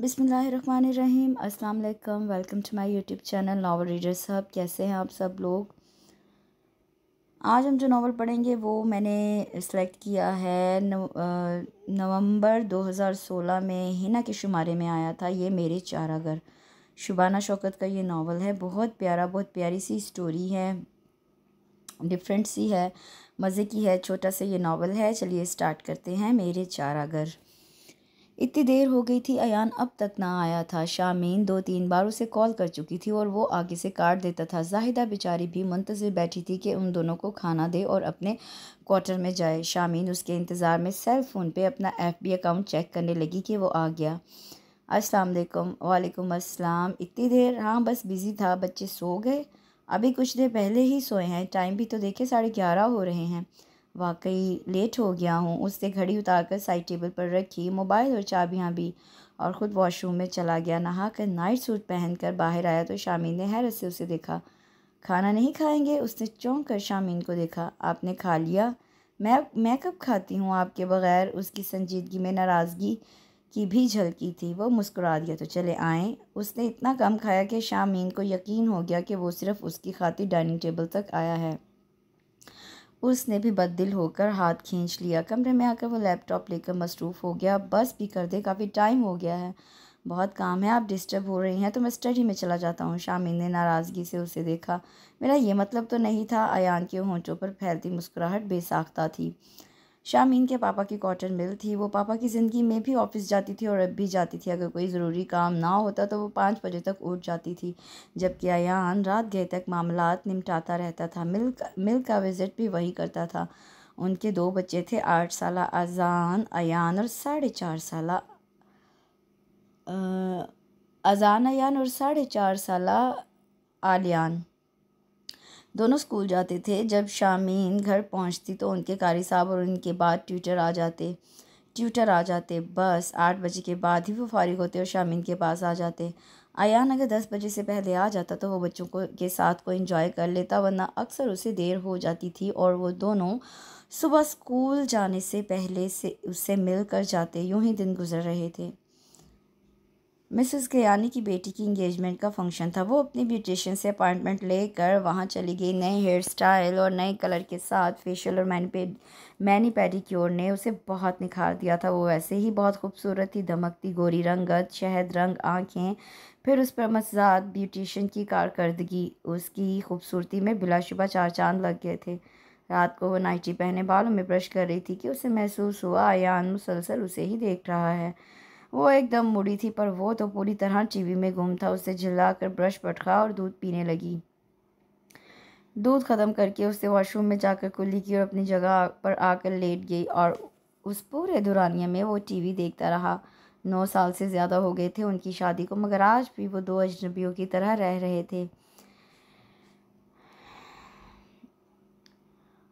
बिसमीम् अस्सलाम वालेकुम welcome to my YouTube channel novel reader साहब कैसे हैं आप सब लोग आज हम जो नावल पढ़ेंगे वो मैंने सेलेक्ट किया है नवंबर 2016 में हिना के शुमारे में आया था ये मेरे चारागर शुबाना शौकत का ये नावल है बहुत प्यारा बहुत प्यारी सी स्टोरी है डिफरेंट सी है मज़े की है छोटा सा ये नावल है चलिए स्टार्ट करते हैं मेरे चारागर इतनी देर हो गई थी अयान अब तक ना आया था शामीन दो तीन बार उसे कॉल कर चुकी थी और वो आगे से काट देता था जाहिदा बेचारी भी मुंतज़र बैठी थी कि उन दोनों को खाना दे और अपने क्वार्टर में जाए शामीन उसके इंतज़ार में सेल फ़ोन पर अपना एफबी अकाउंट चेक करने लगी कि वो आ गया अस्सलाम वालेकुम वालेकुम अस्सलाम इतनी देर हाँ बस बिज़ी था बच्चे सो गए अभी कुछ देर पहले ही सोए हैं टाइम भी तो देखे साढ़े ग्यारह हो रहे हैं वाकई लेट हो गया हूँ उससे घड़ी उतार कर साइड टेबल पर रखी मोबाइल और चाबियाँ भी और ख़ुद वॉशरूम में चला गया नहा कर नाइट सूट पहन कर बाहर आया तो शामिन ने हैरत से उसे देखा खाना नहीं खाएंगे उसने चौंक कर शामिन को देखा आपने खा लिया मैं मैं कब खाती हूँ आपके बग़ैर उसकी संजीदगी में नाराज़गी की भी झलकी थी वो मुस्कुरा दिया तो चले आए उसने इतना कम खाया कि शामीन को यकीन हो गया कि वो सिर्फ़ उसकी खातिर डाइनिंग टेबल तक आया है उसने भी बददिल होकर हाथ खींच लिया कमरे में आकर वो लैपटॉप लेकर मसरूफ़ हो गया बस भी कर दे काफ़ी टाइम हो गया है बहुत काम है आप डिस्टर्ब हो रही हैं तो मैं स्टडी में चला जाता हूँ शामिल ने नाराज़गी से उसे देखा मेरा ये मतलब तो नहीं था अन के होंठों पर फैलती मुस्कुराहट बेसाख्ता थी शामीन के पापा की कॉटन मिल थी वो पापा की ज़िंदगी में भी ऑफिस जाती थी और अब भी जाती थी अगर कोई ज़रूरी काम ना होता तो वो पाँच बजे तक उठ जाती थी जबकि अयान रात गए तक मामला निपटाता रहता था मिल मिल का विज़िट भी वही करता था उनके दो बच्चे थे आठ साल अजान अयान और साढ़े चार साल अजान अयान और साढ़े चार साल आलियान दोनों स्कूल जाते थे जब शामीन घर पहुंचती तो उनके कारी साहब और उनके बाद ट्यूटर आ जाते ट्यूटर आ जाते बस आठ बजे के बाद ही वो फारिग होते और शामीन के पास आ जाते आयान अगर दस बजे से पहले आ जाता तो वो बच्चों को के साथ को इंजॉय कर लेता वरना अक्सर उसे देर हो जाती थी और वो दोनों सुबह स्कूल जाने से पहले से उससे मिल कर जाते यूँ ही दिन गुजर रहे थे मिसेस गयानी की बेटी की इंगेजमेंट का फंक्शन था वो अपनी ब्यूटिशियन से अपॉइंटमेंट लेकर वहाँ चली गई नए हेयर स्टाइल और नए कलर के साथ फेशियल और मैनी मैनी पेडिक्योर ने उसे बहुत निखार दिया था वो वैसे ही बहुत खूबसूरत थी धमकती गोरी रंगत शहद रंग आँखें फिर उस पर मजाद ब्यूटिशन की कारकर्दगी उसकी खूबसूरती में बिलाशुबा चार चांद लग गए थे रात को वो नाइटी पहने बालों में ब्रश कर रही थी कि उसे महसूस हुआ आयान मुसलसल उसे ही देख रहा है वो एकदम मुड़ी थी पर वो तो पूरी तरह चीवी में गुम था उसे झिल्लाकर ब्रश पटका और दूध पीने लगी दूध ख़त्म करके उसे वॉशरूम में जाकर कुल्ली की और अपनी जगह पर आकर लेट गई और उस पूरे दुरानिया में वो टीवी देखता रहा नौ साल से ज़्यादा हो गए थे उनकी शादी को मगर आज भी वो दो अजनबियों की तरह रह रहे थे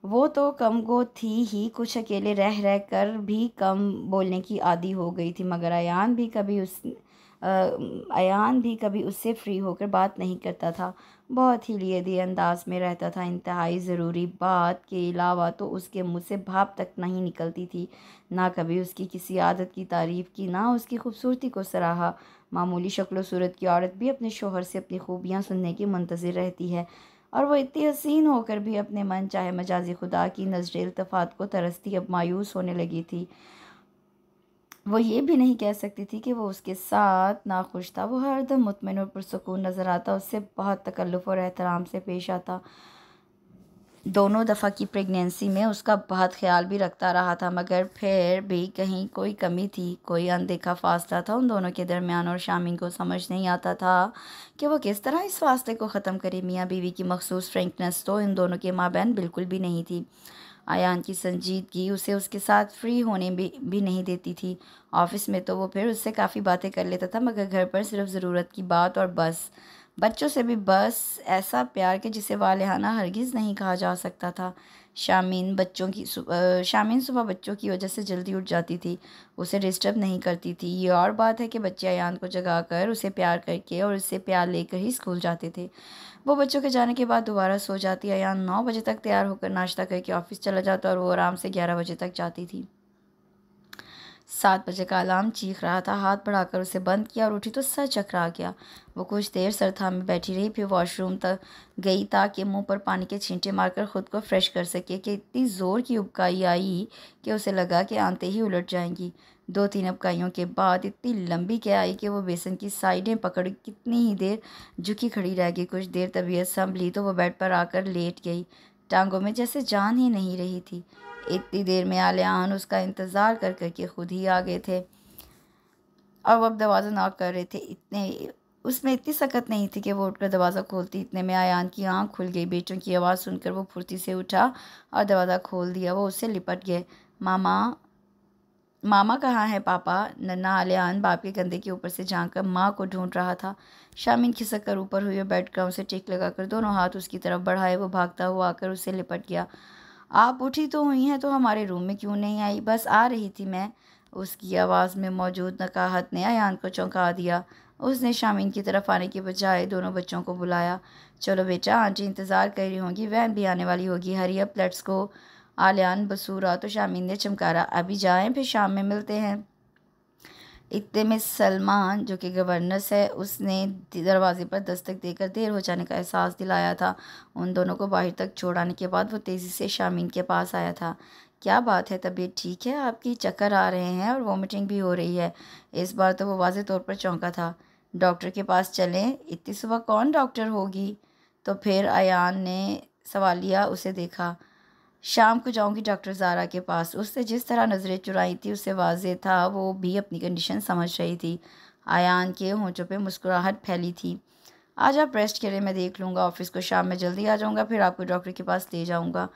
वो तो कम गो थी ही कुछ अकेले रह रह कर भी कम बोलने की आदि हो गई थी मगर अयान भी कभी उस अयान भी कभी उससे फ्री होकर बात नहीं करता था बहुत ही लिए दिए अंदाज में रहता था इंतहाई ज़रूरी बात के अलावा तो उसके मुँह से भाप तक नहीं निकलती थी ना कभी उसकी किसी आदत की तारीफ़ की ना उसकी खूबसूरती को सराहा मामूली शक्ल सूरत की औरत भी अपने शोहर से अपनी खूबियाँ सुनने की मंतज़र रहती है और वो इतनी हसीन होकर भी अपने मन चाहे मजाजी खुदा की नजर अल्तफात को तरसती अब मायूस होने लगी थी वो ये भी नहीं कह सकती थी कि वो उसके साथ नाखुश था वो हरदम मुतमिन और पुरसकून नज़र आता उससे बहुत तकल्लुफ़ और एहतराम से पेश आता दोनों दफ़ा की प्रेगनेंसी में उसका बहुत ख्याल भी रखता रहा था मगर फिर भी कहीं कोई कमी थी कोई अनदेखा फासला था उन दोनों के दरमियान और शामिन को समझ नहीं आता था कि वो किस तरह इस फास्ते को ख़त्म करे मियाँ बीवी की मखसूस फ्रेंकनेस तो इन दोनों के माँ बहन बिल्कुल भी नहीं थी आयान की संजीदगी उसे उसके साथ फ्री होने भी भी नहीं देती थी ऑफिस में तो वो फिर उससे काफ़ी बातें कर लेता था मगर घर पर सिर्फ ज़रूरत की बात और बस बच्चों से भी बस ऐसा प्यार कि जिसे वालहाना हरगिज़ नहीं कहा जा सकता था शामीन बच्चों की शामीन सुबह बच्चों की वजह से जल्दी उठ जाती थी उसे डिस्टर्ब नहीं करती थी ये और बात है कि बच्चे अन को जगा कर उसे प्यार करके और उससे प्यार लेकर ही स्कूल जाते थे वो बच्चों के जाने के बाद दोबारा सो जाती अन नौ बजे तक तैयार होकर नाश्ता करके ऑफ़िस चला जाता और वो आराम से ग्यारह बजे तक जाती थी सात बजे का अलार्म चीख रहा था हाथ बढ़ाकर उसे बंद किया और उठी तो सर चकरा गया वो कुछ देर सरथा में बैठी रही फिर वॉशरूम तक गई ताकि मुंह पर पानी के छींटे मारकर ख़ुद को फ्रेश कर सके कि इतनी ज़ोर की उबकाई आई कि उसे लगा कि आंते ही उलट जाएंगी दो तीन उबकाइयों के बाद इतनी लंबी क्या आई कि वो बेसन की साइडें पकड़ कितनी ही देर झुकी खड़ी रह गई कुछ देर तबीयत संभली तो वो बेड पर आकर लेट गई टांगों में जैसे जान ही नहीं रही थी इतनी देर में आलियान उसका इंतज़ार कर करके खुद ही आ गए थे और वह दरवाज़ा नॉक कर रहे थे इतने उसमें इतनी सख्त नहीं थी कि वो उठकर दरवाज़ा खोलती इतने में आयान की आँख खुल गई बेटों की आवाज़ सुनकर वो फुर्ती से उठा और दरवाज़ा खोल दिया वो उससे लिपट गए मामा मामा कहाँ है पापा नन्ना आलियान बाप के कंधे के ऊपर से झाँक कर माँ को ढूंढ रहा था शामिन खिसक कर ऊपर हुई और बेड उसे टेक लगाकर दोनों हाथ उसकी तरफ बढ़ाए वो भागता हुआ आकर उससे लिपट गया आप उठी तो हुई हैं तो हमारे रूम में क्यों नहीं आई बस आ रही थी मैं उसकी आवाज़ में मौजूद नकाहत ने अन को चौंका दिया उसने शामिन की तरफ आने के बजाय दोनों बच्चों को बुलाया चलो बेटा आंटी इंतज़ार कर रही होंगी वैन भी आने वाली होगी हरी अप लेट्स को आलियान बसूरा तो शामिन ने चमकारा अभी जाएं फिर शाम में मिलते हैं इतने में सलमान जो कि गवर्नर्स है उसने दरवाजे पर दस्तक देकर देर हो जाने का एहसास दिलाया था उन दोनों को बाहर तक छोड़ाने के बाद वो तेज़ी से शामीन के पास आया था क्या बात है तबीयत ठीक है आपकी चक्कर आ रहे हैं और वॉमिटिंग भी हो रही है इस बार तो वो वाज तौर पर चौंका था डॉक्टर के पास चलें इतनी सुबह कौन डॉक्टर होगी तो फिर अन ने सवालिया उसे देखा शाम को जाऊंगी डॉक्टर जारा के पास उससे जिस तरह नज़रें चुराई थी उससे वाजे था वो भी अपनी कंडीशन समझ रही थी आयान के होंचों पे मुस्कुराहट फैली थी आज आप रेस्ट करें मैं देख लूँगा ऑफिस को शाम में जल्दी आ जाऊँगा फिर आपको डॉक्टर के पास ले जाऊँगा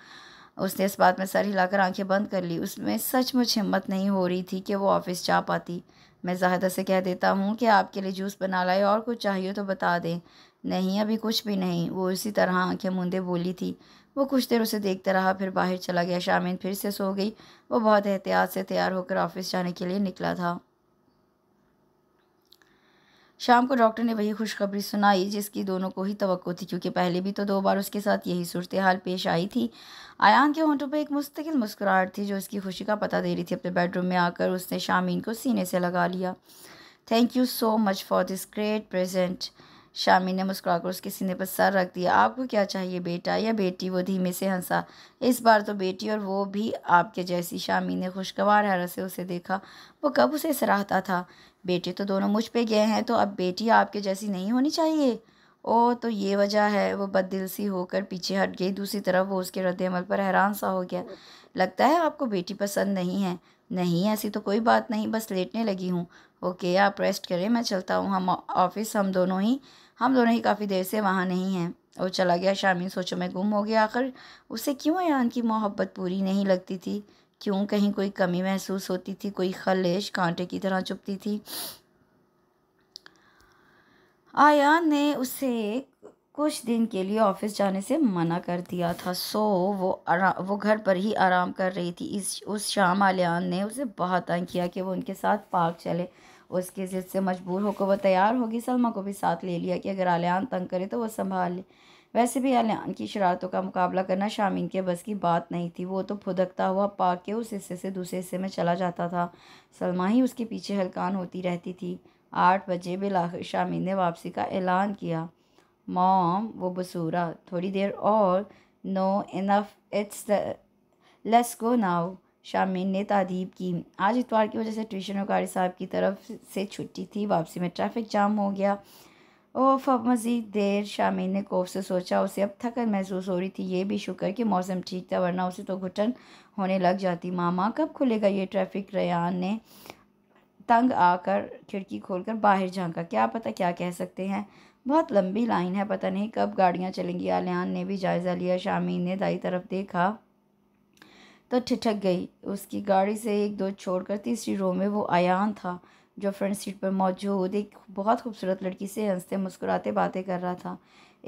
उसने इस बात में सर हिलाकर आंखें बंद कर ली उसमें सचमुच हिम्मत नहीं हो रही थी कि वो ऑफ़िस जा पाती मैं ज़्यादा से कह देता हूँ कि आपके लिए जूस बना लाए और कुछ चाहिए तो बता दें नहीं अभी कुछ भी नहीं वो इसी तरह आंखें मूंदे बोली थी वो कुछ देर उसे देखता रहा फिर बाहर चला गया शामिन फिर से सो गई वो बहुत एहतियात से तैयार होकर ऑफिस जाने के लिए निकला था शाम को डॉक्टर ने वही खुशखबरी सुनाई जिसकी दोनों को ही तो थी क्योंकि पहले भी तो दो बार उसके साथ यही सूरत हाल पेश आई थी आयान के होंठों पर एक मुस्तकिल मुस्कुराहट थी जो उसकी खुशी का पता दे रही थी अपने बेडरूम में आकर उसने शामीन को सीने से लगा लिया thank you so much for this great present Shami ने मुस्कुराकर उसके सीने पर सर रख दिया आपको क्या चाहिए बेटा या बेटी वो धीमे से हंसा इस बार तो बेटी और वो भी आपके जैसी शामी ने खुशगवार हैरत से उसे देखा वो कब उसे सराहता था बेटे तो दोनों मुझ पे गए हैं तो अब बेटी आपके जैसी नहीं होनी चाहिए ओ तो ये वजह है वो बददिल सी होकर पीछे हट गई दूसरी तरफ वो उसके रद्द अमल पर हैरान सा हो गया लगता है आपको बेटी पसंद नहीं है नहीं ऐसी तो कोई बात नहीं बस लेटने लगी हूँ ओके आप रेस्ट करें मैं चलता हूँ हम ऑफिस हम दोनों ही हम दोनों ही काफ़ी देर से वहाँ नहीं हैं और चला गया शामी सोचो मैं गुम हो गया आखिर उसे क्यों अयान की मोहब्बत पूरी नहीं लगती थी क्यों कहीं कोई कमी महसूस होती थी कोई खलेश कांटे की तरह चुपती थी आयान ने उसे कुछ दिन के लिए ऑफिस जाने से मना कर दिया था सो वो आराम वो घर पर ही आराम कर रही थी इस उस शाम आलियान ने उसे बहुत तंग किया कि वो उनके साथ पार्क चले उसकी ज़िद से मजबूर होकर वह तैयार होगी सलमा को भी साथ ले लिया कि अगर आलियान तंग करे तो वह संभाल ले वैसे भी आलियान की शरारतों का मुकाबला करना शामिन के बस की बात नहीं थी वो तो फुदकता हुआ पाक के उस हिस्से से दूसरे हिस्से में चला जाता था सलमा ही उसके पीछे हलकान होती रहती थी आठ बजे बिलाखिर शामिन ने वापसी का ऐलान किया मॉम वो बसूरा थोड़ी देर और no enough it's let's go now शाम में तदीब की आज इतवार की वजह से ट्यूशन कारी साहब की तरफ से छुट्टी थी वापसी में ट्रैफिक जाम हो गया ओफ अब मज़ीद देर शामीन ने कोफ से सोचा उसे अब थकन महसूस हो रही थी ये भी शुक्र कि मौसम ठीक था वरना उसे तो घुटन होने लग जाती मामा कब खुलेगा ये ट्रैफिक रयान ने तंग आकर खिड़की खोलकर बाहर झांका क्या पता क्या कह सकते हैं बहुत लंबी लाइन है पता नहीं कब गाड़ियाँ चलेंगी आलियान ने भी जायज़ा लिया शामीन ने दाई तरफ देखा तो ठिठक गई उसकी गाड़ी से एक दो छोड़ कर तीसरी रो में वो आयान था जो फ्रंट सीट पर मौजूद एक बहुत खूबसूरत लड़की से हंसते मुस्कुराते बातें कर रहा था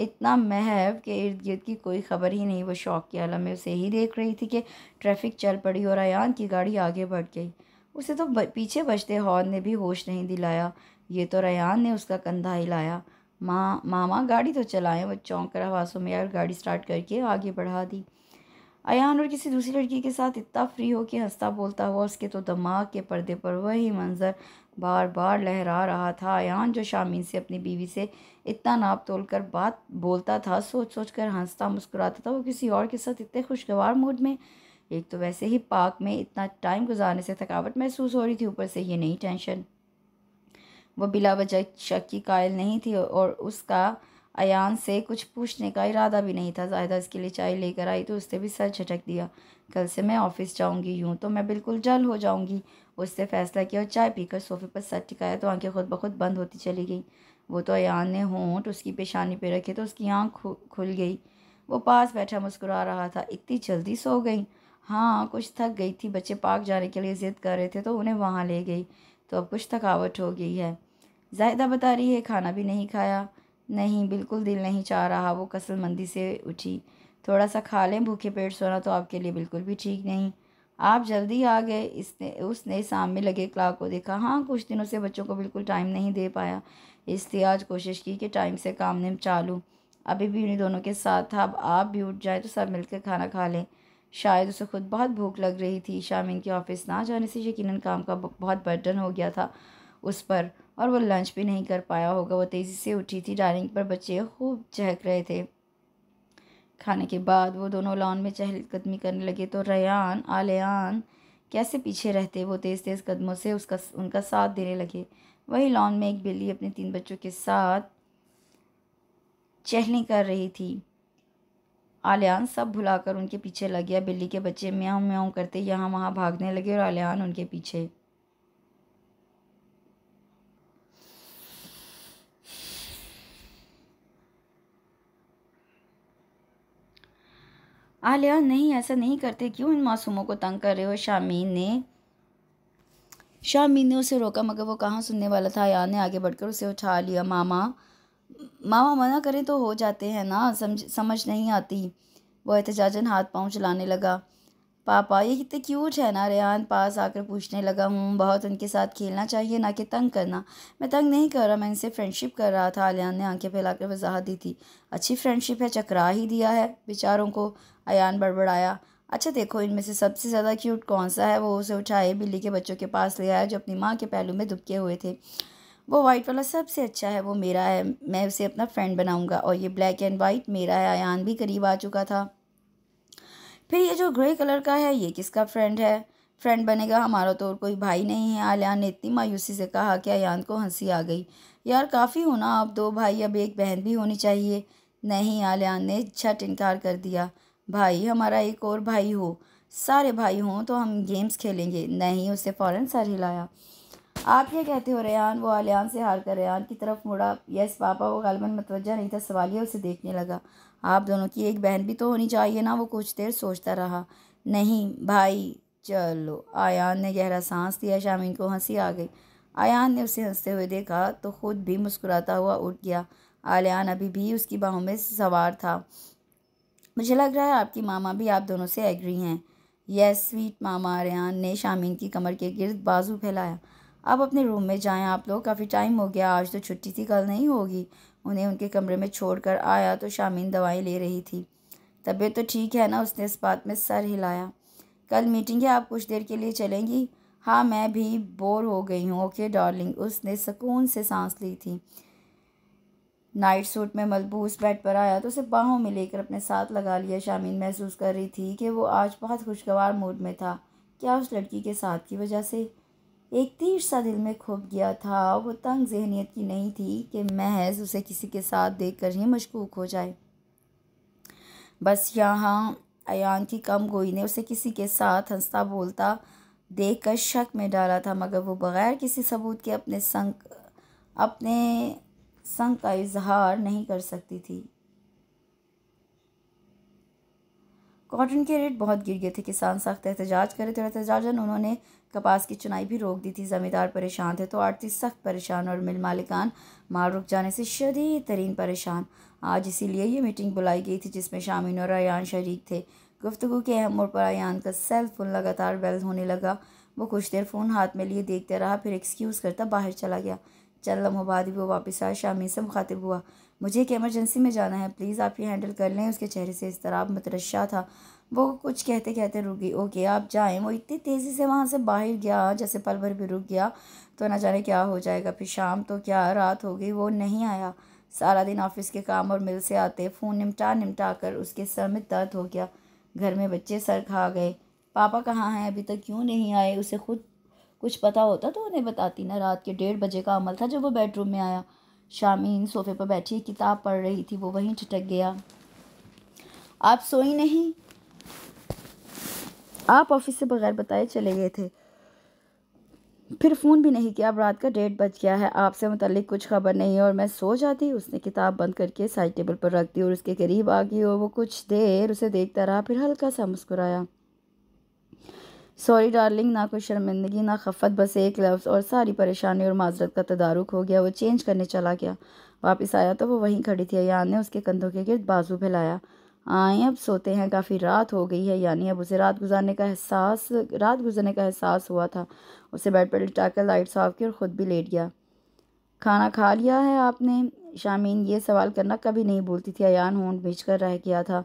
इतना महव कि इर्द गिर्द की कोई खबर ही नहीं वो शौक के आलम में उसे ही देख रही थी कि ट्रैफिक चल पड़ी और अयान की गाड़ी आगे बढ़ गई उसे तो पीछे बचते हॉर्न ने भी होश नहीं दिलाया ये तो रयान ने उसका कंधा हिलाया माँ मामा गाड़ी तो चलाएं वो चौंक कर आवाज़ों में और गाड़ी स्टार्ट करके आगे बढ़ा दी अयान और किसी दूसरी लड़की के साथ इतना फ्री हो कि हंसता बोलता हुआ उसके तो दिमाग के पर्दे पर वही मंज़र बार बार लहरा रहा था अयान जो शामिन से अपनी बीवी से इतना नाप तोल कर बात बोलता था सोच सोच कर हंसता मुस्कुराता था वो किसी और के साथ इतने खुशगवार मूड में एक तो वैसे ही पार्क में इतना टाइम गुजारने से थकावट महसूस हो रही थी ऊपर से ये नई टेंशन वो बिला वजह शक की कायल नहीं थी और उसका अन से कुछ पूछने का इरादा भी नहीं था जायदा इसके लिए चाय लेकर आई तो उसने भी सर झटक दिया कल से मैं ऑफिस जाऊंगी यूं तो मैं बिल्कुल जल हो जाऊंगी उससे फैसला किया और चाय पीकर सोफे पर सर टिकाया तो आंखें खुद ब खुद बंद होती चली गई वो तो अन ने होंठ उसकी पेशानी पे रखे तो उसकी आँख खु, खुल गई वो पास बैठा मुस्कुरा रहा था इतनी जल्दी सो गई हाँ कुछ थक गई थी बच्चे पार्क जाने के लिए ज़िद कर रहे थे तो उन्हें वहाँ ले गई तो अब कुछ थकावट हो गई है जायदा बता रही है खाना भी नहीं खाया नहीं बिल्कुल दिल नहीं चाह रहा वो कसल मंदी से उठी थोड़ा सा खा लें भूखे पेट सोना तो आपके लिए बिल्कुल भी ठीक नहीं आप जल्दी आ गए इसने उसने सामने लगे क्लाक को देखा हाँ कुछ दिनों से बच्चों को बिल्कुल टाइम नहीं दे पाया इसलिए आज कोशिश की कि टाइम से काम नहीं चालू अभी भी उन्हीं दोनों के साथ था अब आप भी उठ जाए तो सब मिलकर खाना खा लें शायद उसे खुद बहुत भूख लग रही थी शामिन के ऑफ़िस ना जाने से यकीनन काम का बहुत बर्डन हो गया था उस पर और वो लंच भी नहीं कर पाया होगा वो तेज़ी से उठी थी डाइनिंग पर बच्चे खूब चहक रहे थे खाने के बाद वो दोनों लॉन में चहलकदमी करने लगे तो रयान आलियान कैसे पीछे रहते वो तेज़ तेज़ कदमों से उसका उनका साथ देने लगे वही लॉन में एक बिल्ली अपने तीन बच्चों के साथ चहली कर रही थी आलियान सब भुलाकर उनके पीछे लग गया बिल्ली के बच्चे म्याऊं म्याऊं करते यहाँ वहाँ भागने लगे और आलियान उनके पीछे आलिया नहीं ऐसा नहीं करते क्यों इन मासूमों को तंग कर रहे हो शामीन ने शामीन ने उसे रोका मगर वो कहाँ सुनने वाला था आया ने आगे बढ़कर उसे उठा लिया मामा मामा मना करें तो हो जाते हैं ना समझ समझ नहीं आती वह एहतजाजन हाथ पाँव चलाने लगा पापा ये कितने क्यूट है ना रेहान पास आकर पूछने लगा हूँ बहुत उनके साथ खेलना चाहिए ना कि तंग करना मैं तंग नहीं कर रहा मैं इनसे फ्रेंडशिप कर रहा था आलियान ने आंखें फैलाकर वजाहत दी थी अच्छी फ्रेंडशिप है चकरा ही दिया है बेचारों को अयान बड़बड़ाया अच्छा देखो इनमें से सबसे ज़्यादा क्यूट कौन सा है वो उसे उठाए बिल्ली के बच्चों के पास ले आया जो अपनी माँ के पहलू में दुबके हुए थे वो वाइट वाला सबसे अच्छा है वो मेरा है मैं उसे अपना फ्रेंड बनाऊँगा और ये ब्लैक एंड वाइट मेरा है अयान भी करीब आ चुका था फिर ये जो ग्रे कलर का है ये किसका फ्रेंड है फ्रेंड बनेगा हमारा तो और कोई भाई नहीं है आलियान ने इतनी मायूसी से कहा कि अयान को हंसी आ गई यार काफ़ी हो ना आप दो भाई अब एक बहन भी होनी चाहिए नहीं आलियान ने झट इनकार कर दिया भाई हमारा एक और भाई हो सारे भाई हों तो हम गेम्स खेलेंगे नहीं उसे फ़ौर सर हिलाया आप ये कहते हो रेहान वो आलियान से हार कर रेहान की तरफ मुड़ा यस पापा वो गालबन मतवजा नहीं था सवालिया उसे देखने लगा आप दोनों की एक बहन भी तो होनी चाहिए ना वो कुछ देर सोचता रहा नहीं भाई चलो आयान ने गहरा सांस दिया शामीन को हंसी आ गई आयान ने उसे हंसते हुए देखा तो खुद भी मुस्कुराता हुआ उठ गया आलियान अभी भी उसकी बाहों में सवार था मुझे लग रहा है आपकी मामा भी आप दोनों से एग्री हैं यस स्वीट मामा आर्यान ने शामिन की कमर के गिर्द बाजू फैलाया अब अपने रूम में जाएं आप लोग काफ़ी टाइम हो गया आज तो छुट्टी थी कल नहीं होगी उन्हें उनके कमरे में छोड़कर आया तो शामीन दवाई ले रही थी तबीयत तो ठीक है ना उसने इस बात में सर हिलाया कल मीटिंग है आप कुछ देर के लिए चलेंगी हाँ मैं भी बोर हो गई हूँ ओके डार्लिंग उसने सुकून से सांस ली थी नाइट सूट में मलबूस बेड पर आया तो उसे बाहों में लेकर अपने साथ लगा लिया शामीन महसूस कर रही थी कि वो आज बहुत खुशगवार मूड में था क्या उस लड़की के साथ की वजह से एक तीर सा दिल में खोप गया था वो तंग जहनीत की नहीं थी कि महज उसे किसी के साथ देख कर ही मशकूक हो जाए बस यहाँ अन की कम गोई ने उसे किसी के साथ हंसता बोलता देख कर शक में डाला था मगर वो बग़ैर किसी सबूत के अपने संग अपने संग का इजहार नहीं कर सकती थी कॉटन के रेट बहुत गिर गए थे किसान सख्त एहतजाज करे थे तो और एहतजाजन उन्होंने कपास की चुनाई भी रोक दी थी ज़मींदार परेशान थे तो आड़ती सख्त परेशान और मिल मालिकान माल रुक जाने से शदीद तरीन परेशान आज इसीलिए ये मीटिंग बुलाई गई थी जिसमें शामिन और अयान शरीक थे गुफ्तु के अहम और पर का सेल फ़ोन लगातार बैल होने लगा वो कुछ देर फ़ोन हाथ में लिए देखते रहा फिर एक्सक्यूज़ करता बाहर चला गया चल लम्हों बाद वो वापस आया शामी से मुखातिब हुआ मुझे एक एमरजेंसी में जाना है प्लीज़ आप ये हैंडल कर लें उसके चेहरे से इस तरह मतरशा था वो कुछ कहते कहते रुक गई ओके आप जाएं वो इतनी तेज़ी से वहाँ से बाहर गया जैसे पल भर भी रुक गया तो ना जाने क्या हो जाएगा फिर शाम तो क्या रात हो गई वो नहीं आया सारा दिन ऑफिस के काम और मिल से आते फ़ोन निमटा निमटा कर उसके सर में दर्द हो गया घर में बच्चे सर खा गए पापा कहाँ हैं अभी तक क्यों नहीं आए उसे खुद कुछ पता होता तो उन्हें बताती ना रात के डेढ़ बजे का अमल था जब वो बेडरूम में आया शामीन सोफे पर बैठी किताब पढ़ रही थी वो वहीं ठटक गया आप सोई नहीं आप ऑफिस से बगैर बताए चले गए थे फिर फ़ोन भी नहीं किया अब रात का डेढ़ बज गया है आपसे मतलब कुछ खबर नहीं है और मैं सो जाती उसने किताब बंद करके साइड टेबल पर रख दी और उसके करीब आ गई और वो कुछ देर उसे देखता रहा फिर हल्का सा मुस्कुराया सॉरी डार्लिंग ना कोई शर्मिंदगी ना खफत बस एक लफ्ज़ और सारी परेशानी और माजरत का तदारुक हो गया वो चेंज करने चला गया वापस आया तो वो वहीं खड़ी थी यान ने उसके कंधों के गिरद बाजू फैलाया आए अब सोते हैं काफ़ी रात हो गई है यानी अब उसे रात गुजारने का एहसास रात गुजरने का एहसास हुआ था उसे बेड पर लिटा कर लाइट्स ऑफ की और ख़ुद भी लेट गया खाना खा लिया है आपने शामीन ये सवाल करना कभी नहीं भूलती थी अन होंड भेज कर रह गया था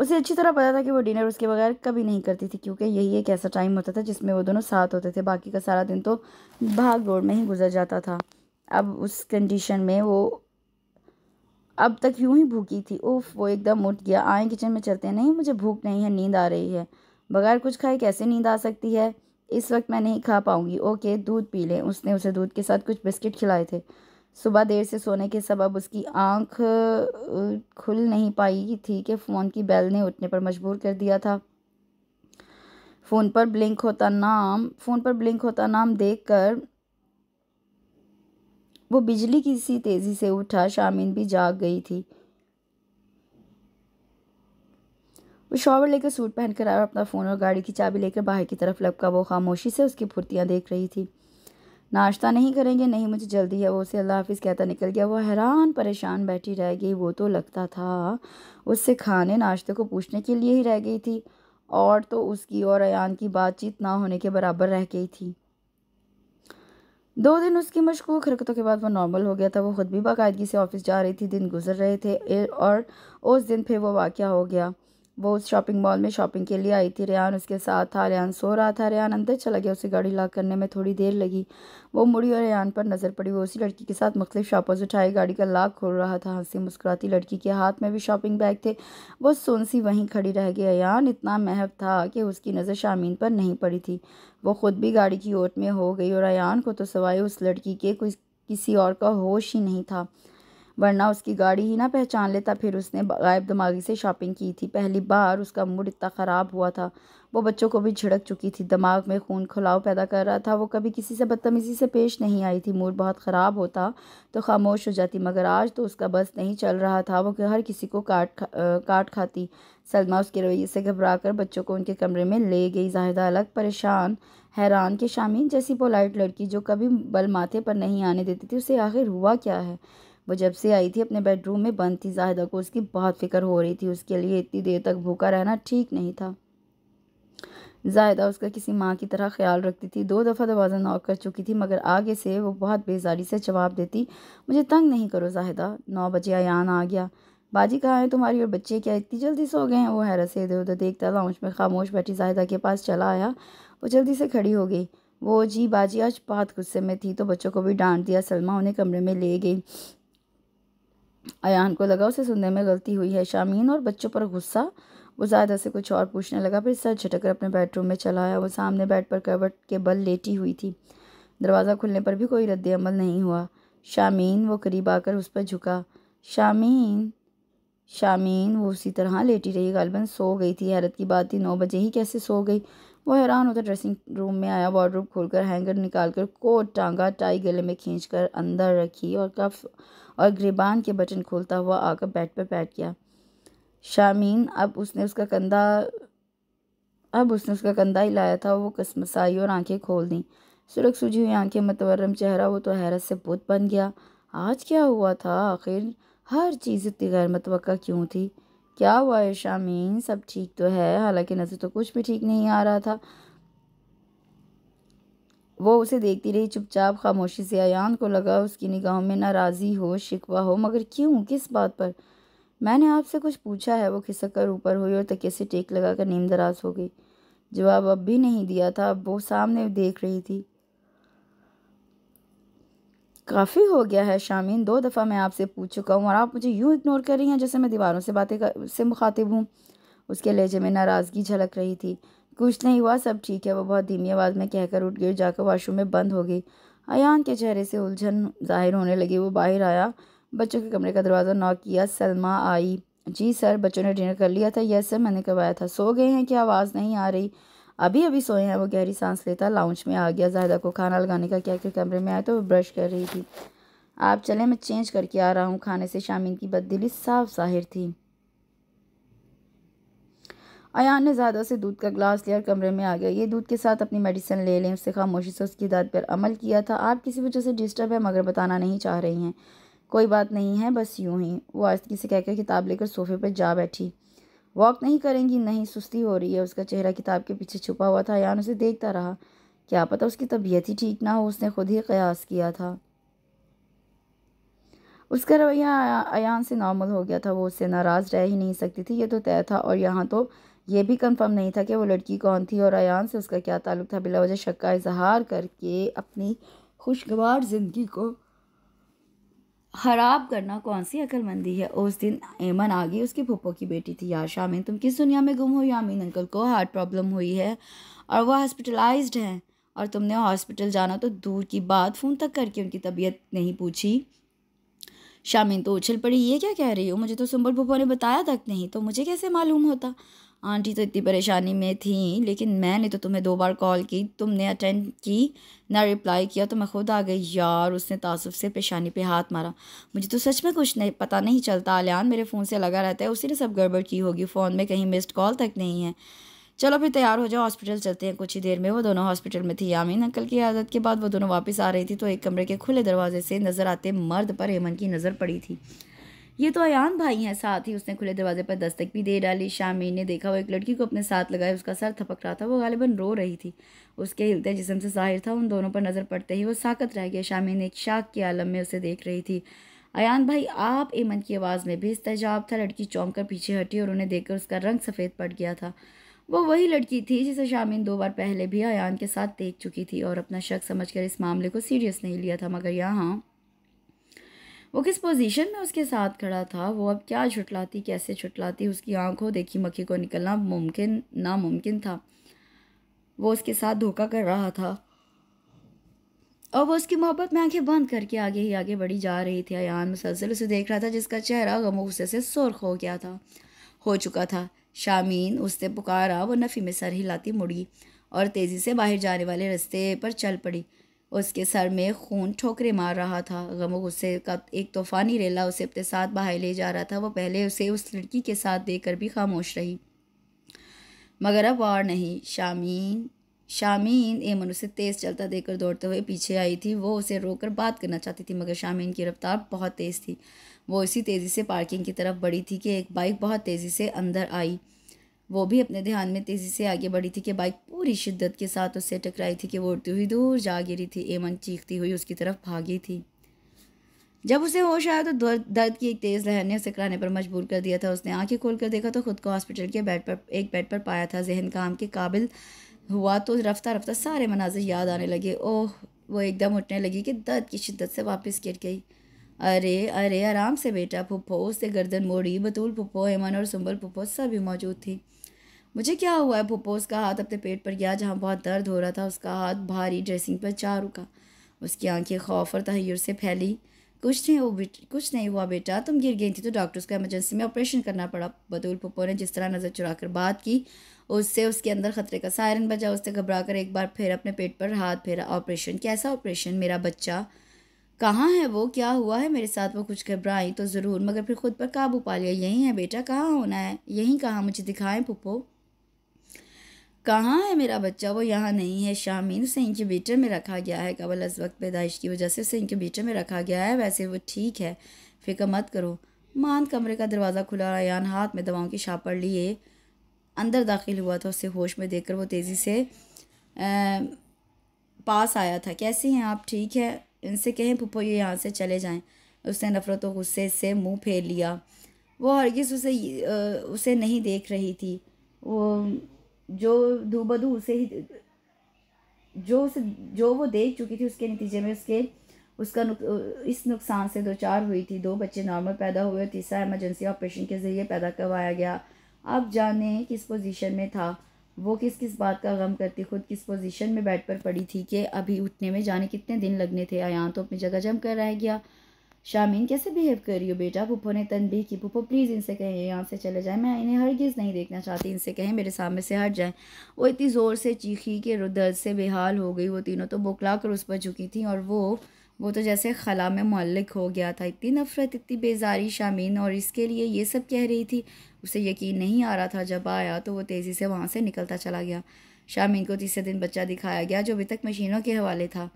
उसे अच्छी तरह पता था कि वो डिनर उसके बगैर कभी नहीं करती थी क्योंकि यही एक ऐसा टाइम होता था जिसमें वो दोनों साथ होते थे बाकी का सारा दिन तो भाग दौड़ में ही गुजर जाता था अब उस कंडीशन में वो अब तक यूं ही भूखी थी ओफ वो एकदम उठ गया आए किचन में चलते हैं नहीं मुझे भूख नहीं है नींद आ रही है बगैर कुछ खाए कैसे नींद आ सकती है इस वक्त मैं नहीं खा पाऊँगी ओके दूध पी लें उसने उसे दूध के साथ कुछ बिस्किट खिलाए थे सुबह देर से सोने के सबब उसकी आंख खुल नहीं पाई थी कि फ़ोन की बेल ने उठने पर मजबूर कर दिया था फ़ोन पर ब्लिंक होता नाम फ़ोन पर ब्लिंक होता नाम देख कर वो बिजली की सी तेज़ी से उठा शामिन भी जाग गई थी वो शॉवर लेकर सूट पहनकर आया अपना फ़ोन और गाड़ी की चाबी लेकर बाहर की तरफ लपका वो खामोशी से उसकी फुर्तियाँ देख रही थी नाश्ता नहीं करेंगे नहीं मुझे जल्दी है वो उसे अल्लाह हाफिज़ कहता निकल गया वो हैरान परेशान बैठी रह गई वो तो लगता था उससे खाने नाश्ते को पूछने के लिए ही रह गई थी और तो उसकी और अन की बातचीत ना होने के बराबर रह गई थी दो दिन उसकी मशकूक हरकतों के बाद वो नॉर्मल हो गया था वो ख़ुद भी बाकायदगी से ऑफिस जा रही थी दिन गुजर रहे थे और उस दिन फिर वो वाक़ हो गया वो उस शॉपिंग मॉल में शॉपिंग के लिए आई थी रेहान उसके साथ था रेहान सो रहा था रेहान अंदर चला गया उसे गाड़ी लॉक करने में थोड़ी देर लगी वो मुड़ी और रेहान पर नज़र पड़ी वो उसी लड़की के साथ मुख्तलिफ शॉपर्स उठाए गाड़ी का लॉक खोल रहा था हंसी मुस्कुराती लड़की के हाथ में भी शॉपिंग बैग थे वो सुन सी वहीं खड़ी रह गई रेहान इतना महब था कि उसकी नज़र शामीन पर नहीं पड़ी थी वो ख़ुद भी गाड़ी की ओट में हो गई और रेहान को तो सवाए उस लड़की के कोई किसी और का होश ही नहीं था वरना उसकी गाड़ी ही ना पहचान लेता फिर उसने गायब दिमागी से शॉपिंग की थी पहली बार उसका मूड इतना ख़राब हुआ था वो बच्चों को भी झिड़क चुकी थी दिमाग में खून खुलाव पैदा कर रहा था वो कभी किसी से बदतमीज़ी से पेश नहीं आई थी मूड बहुत ख़राब होता तो खामोश हो जाती मगर आज तो उसका बस नहीं चल रहा था वो कि हर किसी को काट खा, काट खाती सलमा उसके रवैये से घबरा कर बच्चों को उनके कमरे में ले गई जाहिदा अलग परेशान हैरान के शामीन जैसी पोलाइट लड़की जो कभी बल माथे पर नहीं आने देती थी उसे आखिर हुआ क्या है वो जब से आई थी अपने बेडरूम में बंद थी जाहिदा को उसकी बहुत फिक्र हो रही थी उसके लिए इतनी देर तक भूखा रहना ठीक नहीं था जाहिदा उसका किसी माँ की तरह ख्याल रखती थी दो दफ़ा दरवाज़ा नॉक कर चुकी थी मगर आगे से वो बहुत बेजारी से जवाब देती मुझे तंग नहीं करो जाहिदा नौ बजे आयान आ गया बाजी कहाँ है तुम्हारी और बच्चे क्या इतनी जल्दी सो गए हैं वो हैरत से इधर उधर देखता लाउंज में खामोश बैठी जाहिदा के पास चला आया वो जल्दी से खड़ी हो गई वो जी बाजी आज बहुत गुस्से में थी तो बच्चों को भी डांट दिया सलमा उन्हें कमरे में ले गई अयान को लगा उसे सुनने में गलती हुई है शामीन और बच्चों पर गुस्सा वो ज़्यादा से कुछ और पूछने लगा फिर सर झटक अपने बेडरूम में चला आया वो सामने बेड पर करवट के बल लेटी हुई थी दरवाज़ा खुलने पर भी कोई रद्द अमल नहीं हुआ शामीन वो करीब आकर उस पर झुका शामीन शामीन वो उसी तरह लेटी रही गालबन सो गई थी हैरत की बात थी नौ बजे ही कैसे सो गई वो हैरान होकर ड्रेसिंग रूम में आया वार्ड्रोब खोलकर हैंगर निकालकर कोट टांगा टाई गले में खींचकर अंदर रखी और कफ और ग्रेबान के बटन खोलता हुआ आकर बेड पर बैठ गया शामीन अब उसने उसका कंधा अब उसने उसका कंधा ही लाया था वो कसमसाई और आंखें खोल दी सुरख सूझी हुई आंखें मतवरम चेहरा वो तो हैरत से बुत बन गया आज क्या हुआ था आखिर हर चीज़ इतनी गैर मतवक़ा क्यों थी क्या हुआ है शामीन सब ठीक तो है हालांकि नज़र तो कुछ भी ठीक नहीं आ रहा था वो उसे देखती रही चुपचाप खामोशी से अयान को लगा उसकी निगाहों में नाराज़ी हो शिकवा हो मगर क्यों किस बात पर मैंने आपसे कुछ पूछा है वो खिसक कर ऊपर हुई और तके से टेक लगा कर नींद दराज हो गई जवाब अब भी नहीं दिया था अब वो सामने देख रही थी काफ़ी हो गया है शामीन दो दफ़ा मैं आपसे पूछ चुका हूँ और आप मुझे यूँ इग्नोर कर रही हैं जैसे मैं दीवारों से बातें से मुखातिब हूँ उसके लहजे में नाराज़गी झलक रही थी कुछ नहीं हुआ सब ठीक है वो बहुत धीमी आवाज़ में कहकर उठ गई जाकर वाशरूम में बंद हो गई अयान के चेहरे से उलझन जाहिर होने लगी वो बाहर आया बच्चों के कमरे का दरवाज़ा नॉक किया सलमा आई जी सर बच्चों ने डिनर कर लिया था यस सर मैंने करवाया था सो गए हैं क्या आवाज़ नहीं आ रही अभी अभी सोए हैं वो गहरी सांस लेता लाउंज में आ गया जाहिदा को खाना लगाने का क्या क्या कमरे में आया तो वो ब्रश कर रही थी आप चले मैं चेंज करके आ रहा हूँ खाने से शामिन की बददिली साफ साहिर थी अयान ने ज़्यादा से दूध का ग्लास लिया और कमरे में आ गया ये दूध के साथ अपनी मेडिसिन ले लें उससे खामोशी से उसकी दाद पर अमल किया था आप किसी वजह से डिस्टर्ब है मगर बताना नहीं चाह रही हैं कोई बात नहीं है बस यूं ही वो आज किसी कहकर किताब लेकर सोफे पर जा बैठी वॉक नहीं करेंगी नहीं सुस्ती हो रही है उसका चेहरा किताब के पीछे छुपा हुआ था यान उसे देखता रहा क्या पता उसकी तबीयत ही ठीक ना हो उसने खुद ही कयास किया था उसका रवैया अयान से नॉर्मल हो गया था वो उससे नाराज़ रह ही नहीं सकती थी ये तो तय था और यहाँ तो ये भी कंफर्म नहीं था कि वो लड़की कौन थी और अयान से उसका क्या ताल्लुक था बिला वजह शक का इजहार करके अपनी खुशगवार ज़िंदगी को ख़राब करना कौन सी अकलमंदी है उस दिन ऐमन आ गई उसकी भुप्पो की बेटी थी यार शामिन तुम किस दुनिया में गुम हो यामिन अंकल को हार्ट प्रॉब्लम हुई है और वह हॉस्पिटलाइज्ड हैं और तुमने हॉस्पिटल जाना तो दूर की बात फ़ोन तक करके उनकी तबीयत नहीं पूछी शामिन तो उछल पड़ी ये क्या कह रही हो मुझे तो सुंबल भुप्पो ने बताया तक नहीं तो मुझे कैसे मालूम होता आंटी तो इतनी परेशानी में थी लेकिन मैंने तो तुम्हें दो बार कॉल की तुमने अटेंड की ना रिप्लाई किया तो मैं खुद आ गई यार उसने तासुफ से पेशानी पे हाथ मारा मुझे तो सच में कुछ नहीं पता नहीं चलता आलियान मेरे फ़ोन से लगा रहता है उसी ने सब गड़बड़ की होगी फ़ोन में कहीं मिस्ड कॉल तक नहीं है चलो फिर तैयार हो जाओ हॉस्पिटल चलते हैं कुछ ही देर में वो दोनों हॉस्पिटल में थी यामिन अंकल की आदत के बाद वो दोनों वापस आ रही थी तो एक कमरे के खुले दरवाजे से नज़र आते मर्द पर हेमन की नज़र पड़ी थी ये तो अयान भाई हैं साथ ही उसने खुले दरवाजे पर दस्तक भी दे डाली शामी ने देखा वो एक लड़की को अपने साथ लगाए उसका सर थपक रहा था वो गालिबन रो रही थी उसके हिलते जिसम से जाहिर था उन दोनों पर नज़र पड़ते ही वो साकत रह गया ने एक शाख के आलम में उसे देख रही थी अयान भाई आप एमन की आवाज़ में भी इस्तेजाब था लड़की चौंक कर पीछे हटी और उन्हें देखकर उसका रंग सफ़ेद पड़ गया था वो वही लड़की थी जिसे शामिन दो बार पहले भी अयान के साथ देख चुकी थी और अपना शक समझकर इस मामले को सीरियस नहीं लिया था मगर यहाँ वो किस पोजीशन में उसके साथ खड़ा था वो अब क्या छुटलाती कैसे छुटलाती उसकी आंखों देखी मक्खी को निकलना मुमकिन नामुमकिन था वो उसके साथ धोखा कर रहा था और वो उसकी मोहब्बत में आंखें बंद करके आगे ही आगे बढ़ी जा रही थी अन मुसलसल उसे देख रहा था जिसका चेहरा गमो गुस्से से सुर्ख हो गया था हो चुका था शामीन उससे पुकारा वो नफ़ी में सर हिलाती मुड़ी और तेज़ी से बाहर जाने वाले रास्ते पर चल पड़ी उसके सर में खून ठोकरे मार रहा था गम गुस्से का एक तूफ़ानी रेला उसे अपने साथ बाहर ले जा रहा था वो पहले उसे उस लड़की के साथ देख भी खामोश रही मगर अब और नहीं शामीन शामीन एमन उसे तेज़ चलता देखकर दौड़ते हुए पीछे आई थी वो उसे रोककर बात करना चाहती थी मगर शामीन की रफ्तार बहुत तेज़ थी वो इसी तेज़ी से पार्किंग की तरफ बढ़ी थी कि एक बाइक बहुत तेज़ी से अंदर आई वो भी अपने ध्यान में तेज़ी से आगे बढ़ी थी कि बाइक पूरी शिद्दत के साथ उससे टकराई थी कि वो उड़ती हुई दूर जा गिरी थी एमन चीखती हुई उसकी तरफ भागी थी जब उसे होश आया तो दर्द की एक तेज़ लहर ने उसे कराने पर मजबूर कर दिया था उसने आंखें खोल कर देखा तो खुद को हॉस्पिटल के बेड पर एक बेड पर पाया था जहन काम के काबिल हुआ तो रफ्तार रफ्तार सारे मनाजिर याद आने लगे ओह वो एकदम उठने लगी कि दर्द की शिद्दत से वापस गिर गई अरे अरे आराम से बेटा पुप्पो उससे गर्दन मोड़ी बतूल पुप्पो हेमन और सुंबल पुप्पो सभी मौजूद थी मुझे क्या हुआ है भूपो उसका हाथ अपने पेट पर गया जहाँ बहुत दर्द हो रहा था उसका हाथ भारी ड्रेसिंग पर चार रुका उसकी आंखें खौफ और तहयर से फैली कुछ नहीं वो कुछ नहीं हुआ बेटा तुम गिर गई थी तो डॉक्टर्स को एमरजेंसी में ऑपरेशन करना पड़ा बतूल पप्पो ने जिस तरह नज़र चुरा कर बात की उससे उसके अंदर खतरे का सायरन बजा उससे घबरा कर एक बार फिर अपने पेट पर हाथ फेरा ऑपरेशन कैसा ऑपरेशन मेरा बच्चा कहाँ है वो क्या हुआ है मेरे साथ वो कुछ घबराई तो ज़रूर मगर फिर खुद पर काबू पा लिया यहीं है बेटा कहाँ होना है यहीं कहाँ मुझे दिखाएं पुप्पो कहाँ है मेरा बच्चा वो यहाँ नहीं है शामीन उसे इंक्यूबेटर में रखा गया है कबल अज वक्त पैदाइश की वजह से उसे इंक्यूबेटर में रखा गया है वैसे वो ठीक है फिक्र मत करो मान कमरे का दरवाज़ा खुला रयान हाथ में दवाओं की छापड़ लिए अंदर दाखिल हुआ था उसे होश में देखकर वो तेज़ी से आ, पास आया था कैसी हैं आप ठीक है इनसे कहें पुप्पो ये यहाँ से चले जाएं उसने नफ़रत और गुस्से से मुंह फेर लिया वो हरगिज़ उसे उसे नहीं देख रही थी वो जो धूबधू उसे ही जो उसे जो वो देख चुकी थी उसके नतीजे में उसके उसका नुक, इस नुकसान से दो चार हुई थी दो बच्चे नॉर्मल पैदा हुए तीसरा एमरजेंसी ऑपरेशन के ज़रिए पैदा करवाया गया अब जाने किस पोजीशन में था वो किस किस बात का गम करती खुद किस पोजीशन में बेड पर पड़ी थी कि अभी उठने में जाने कितने दिन लगने थे आया तो अपनी जगह जम कर रह गया शामीन कैसे बिहेव कर रही हो बेटा पुप्पो ने तनबीह की पुप्पो प्लीज़ इनसे कहें यहाँ से चले जाएँ मैं इन्हें हरगिज़ नहीं देखना चाहती इनसे कहें मेरे सामने से हट जाएँ वो इतनी ज़ोर से चीखी कि दर्द से बेहाल हो गई वो तीनों तो बौखला कर उस पर झुकी थी और वो वो तो जैसे खला में मल्लिक हो गया था इतनी नफ़रत इतनी बेजारी शामीन और इसके लिए ये सब कह रही थी उसे यकीन नहीं आ रहा था जब आया तो वो तेज़ी से वहाँ से निकलता चला गया शामीन को तीसरे दिन बच्चा दिखाया गया जो अभी तक मशीनों के हवाले था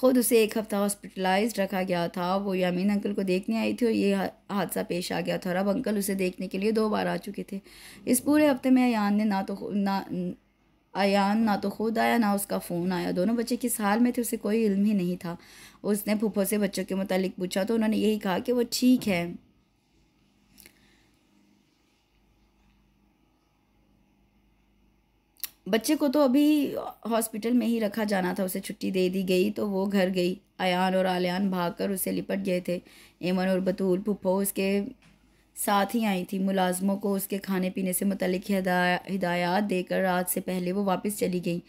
ख़ुद उसे एक हफ़्ता हॉस्पिटलाइज रखा गया था वो यामीन अंकल को देखने आई थी और ये हादसा पेश आ गया था और अब अंकल उसे देखने के लिए दो बार आ चुके थे इस पूरे हफ्ते में अयान ने ना तो ना अयान ना तो खुद आया ना उसका फ़ोन आया दोनों बच्चे किस हाल में थे उसे कोई इल्म ही नहीं था उसने फूफो से बच्चों के मतलब पूछा तो उन्होंने यही कहा कि वो ठीक है बच्चे को तो अभी हॉस्पिटल में ही रखा जाना था उसे छुट्टी दे दी गई तो वो घर गई अयान और आलियान भागकर उसे लिपट गए थे एमन और बतूल पुप्पो उसके साथ ही आई थी मुलाजमों को उसके खाने पीने से मुतलिक हिदायत देकर रात से पहले वो वापस चली गई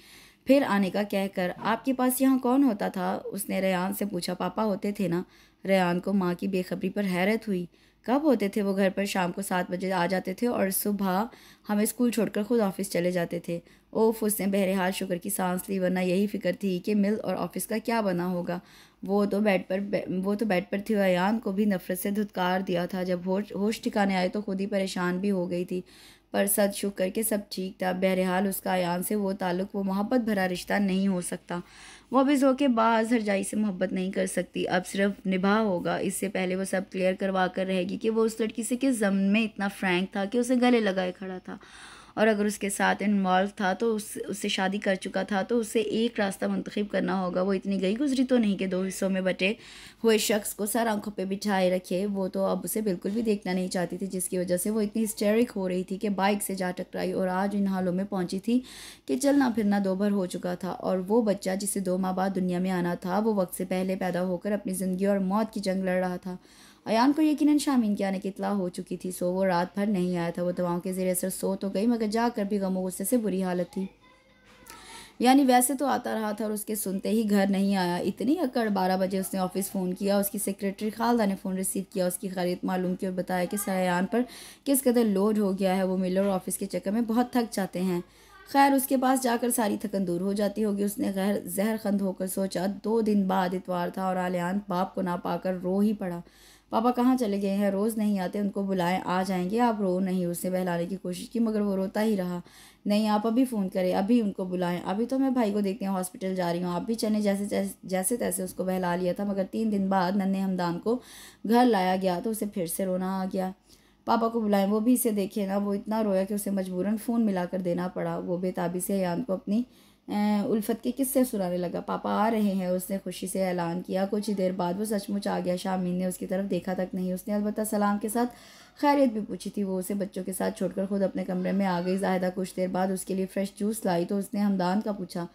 फिर आने का कहकर आपके पास यहाँ कौन होता था उसने रेहान से पूछा पापा होते थे ना रेहान को माँ की बेखबरी पर हैरत हुई कब होते थे वो घर पर शाम को सात बजे आ जाते थे और सुबह हमें स्कूल छोड़कर खुद ऑफिस चले जाते थे ओफ उसने बहरहाल शुक्र की सांस ली वरना यही फिक्र थी कि मिल और ऑफिस का क्या बना होगा वो तो बेड पर वो तो बेड पर थी अयान को भी नफ़रत से धुतकार दिया था जब होश होश ठिकाने आए तो खुद ही परेशान भी हो गई थी पर सद शुक्र के सब ठीक था बहरहाल उसका आयान से वो ताल्लुक़ वो मोहब्बत भरा रिश्ता नहीं हो सकता वो अभी जो के बाज जाई से मोहब्बत नहीं कर सकती अब सिर्फ निभा होगा इससे पहले वो सब क्लियर करवा कर रहेगी कि वो उस लड़की से किस जम में इतना फ्रैंक था कि उसे गले लगाए खड़ा था और अगर उसके साथ इन्वॉल्व था तो उस उससे शादी कर चुका था तो उसे एक रास्ता मंतखब करना होगा वो इतनी गई गुजरी तो नहीं कि दो हिस्सों में बटे हुए शख्स को सर आंखों पर बिठाए रखे वो तो अब उसे बिल्कुल भी देखना नहीं चाहती थी जिसकी वजह से वो इतनी स्टेरिक हो रही थी कि बाइक से जा टकराई और आज इन हालों में पहुँची थी कि चलना फिरना दोभर हो चुका था और वो बच्चा जिसे दो माह बाद दुनिया में आना था वो वक्त से पहले पैदा होकर अपनी ज़िंदगी और मौत की जंग लड़ रहा था अयान को यकीनन शामीन की आने की इतला हो चुकी थी सो वो रात भर नहीं आया था वो दवाओं के जेर असर सो तो गई मगर जाकर भी गमो गुस्से से बुरी हालत थी यानी वैसे तो आता रहा था और उसके सुनते ही घर नहीं आया इतनी अकड़ बारह बजे उसने ऑफिस फ़ोन किया उसकी सेक्रेटरी खालदा ने फ़ोन रिसीव किया उसकी खरीद मालूम की और बताया कि सयान पर किस कदर लोड हो गया है वो मिलर ऑफिस के चक्कर में बहुत थक जाते हैं खैर उसके पास जाकर सारी थकन दूर हो जाती होगी उसने गैर जहर ख़ंद होकर सोचा दो दिन बाद इतवार था और आलियान बाप को ना पाकर रो ही पड़ा पापा कहाँ चले गए हैं रोज़ नहीं आते उनको बुलाएं आ जाएंगे आप रो नहीं उसने बहलाने की कोशिश की मगर वो रोता ही रहा नहीं आप अभी फ़ोन करें अभी उनको बुलाएं अभी तो मैं भाई को देखते हैं हॉस्पिटल जा रही हूँ आप भी चले जैसे जैसे जैसे तैसे उसको बहला लिया था मगर तीन दिन बाद नन्हे हमदान को घर लाया गया तो उसे फिर से रोना आ गया पापा को बुलाएं वो भी इसे देखे ना वो इतना रोया कि उसे मजबूरन फ़ोन मिला देना पड़ा वो बेताबी से यान को अपनी उल्फत के किस्से सुनाने लगा पापा आ रहे हैं उसने खुशी से ऐलान किया कुछ ही देर बाद वो सचमुच आ गया शामीन ने उसकी तरफ देखा तक नहीं उसने अलबत् सलाम के साथ खैरियत भी पूछी थी वो उसे बच्चों के साथ छोड़कर खुद अपने कमरे में आ गई जाहिदा कुछ देर बाद उसके लिए फ्रेश जूस लाई तो उसने हमदान का पूछा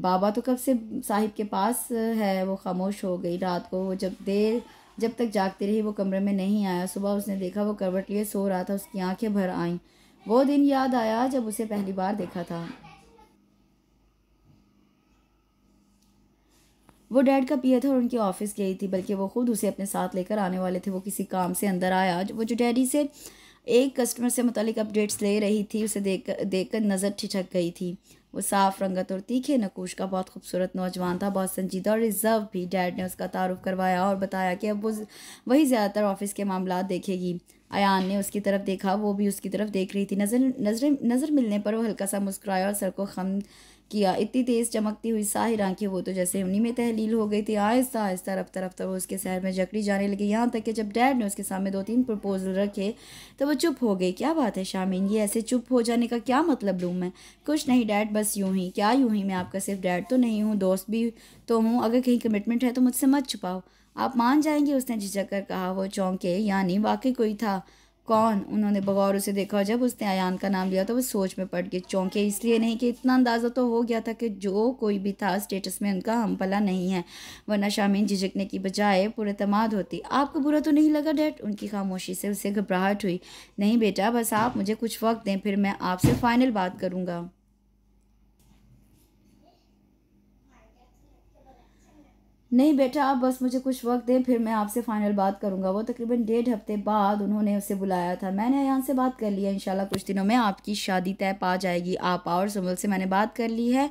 बाबा तो कब से साहिब के पास है वो खामोश हो गई रात को वो जब देर जब तक जागती रही वो कमरे में नहीं आया सुबह उसने देखा वो करवट लिए सो रहा था उसकी आंखें भर आईं वो दिन याद आया जब उसे पहली बार देखा था वो डैड का पिया था और उनकी ऑफ़िस गई थी बल्कि वो खुद उसे अपने साथ लेकर आने वाले थे वो किसी काम से अंदर आया वो जो डैडी से एक कस्टमर से मतलब अपडेट्स ले रही थी उसे देख देख कर नज़र ठिठक गई थी वो साफ रंगत और तीखे नकूश का बहुत खूबसूरत नौजवान था बहुत संजीदा और रिजर्व भी डैड ने उसका तारुफ करवाया और बताया कि अब वो वही ज़्यादातर ऑफिस के मामला देखेगी अयान ने उसकी तरफ देखा वो भी उसकी तरफ देख रही थी नज़र नज़र नज़र मिलने पर वो हल्का सा मुस्कुराया और सर को खम किया इतनी तेज़ चमकती हुई साहिर आंखें वो तो जैसे उन्हीं में तहलील हो गई थी आहिस्ता आहिस्ता रफ्तार रफ्तार वो उसके शहर में जकड़ी जाने लगी यहाँ तक कि जब डैड ने उसके सामने दो तीन प्रपोजल रखे तो वो चुप हो गई क्या बात है शामिन ये ऐसे चुप हो जाने का क्या मतलब लूँ मैं कुछ नहीं डैड बस यूँ ही क्या यूँ ही मैं आपका सिर्फ डैड तो नहीं हूँ दोस्त भी तो हूँ अगर कहीं कमिटमेंट है तो मुझसे मत छुपाओ आप मान जाएंगे उसने झिझक कर कहा वो चौंके यानी वाकई कोई था कौन उन्होंने बगौर उसे देखा और जब उसने आयान का नाम लिया तो वो सोच में पड़ गए चौंके इसलिए नहीं कि इतना अंदाज़ा तो हो गया था कि जो कोई भी था स्टेटस में उनका हम पला नहीं है वरना शामिन झिझकने की बजाय पुरतमाद होती आपको बुरा तो नहीं लगा डैड उनकी खामोशी से उसे घबराहट हुई नहीं बेटा बस आप मुझे कुछ वक्त दें फिर मैं आपसे फ़ाइनल बात करूँगा नहीं बेटा आप बस मुझे कुछ वक्त दें फिर मैं आपसे फ़ाइनल बात करूँगा वो तकरीबन डेढ़ हफ्ते बाद उन्होंने उसे बुलाया था मैंने यहाँ से बात कर ली है इंशाल्लाह कुछ दिनों में आपकी शादी तय पा जाएगी आप और संभल से मैंने बात कर ली है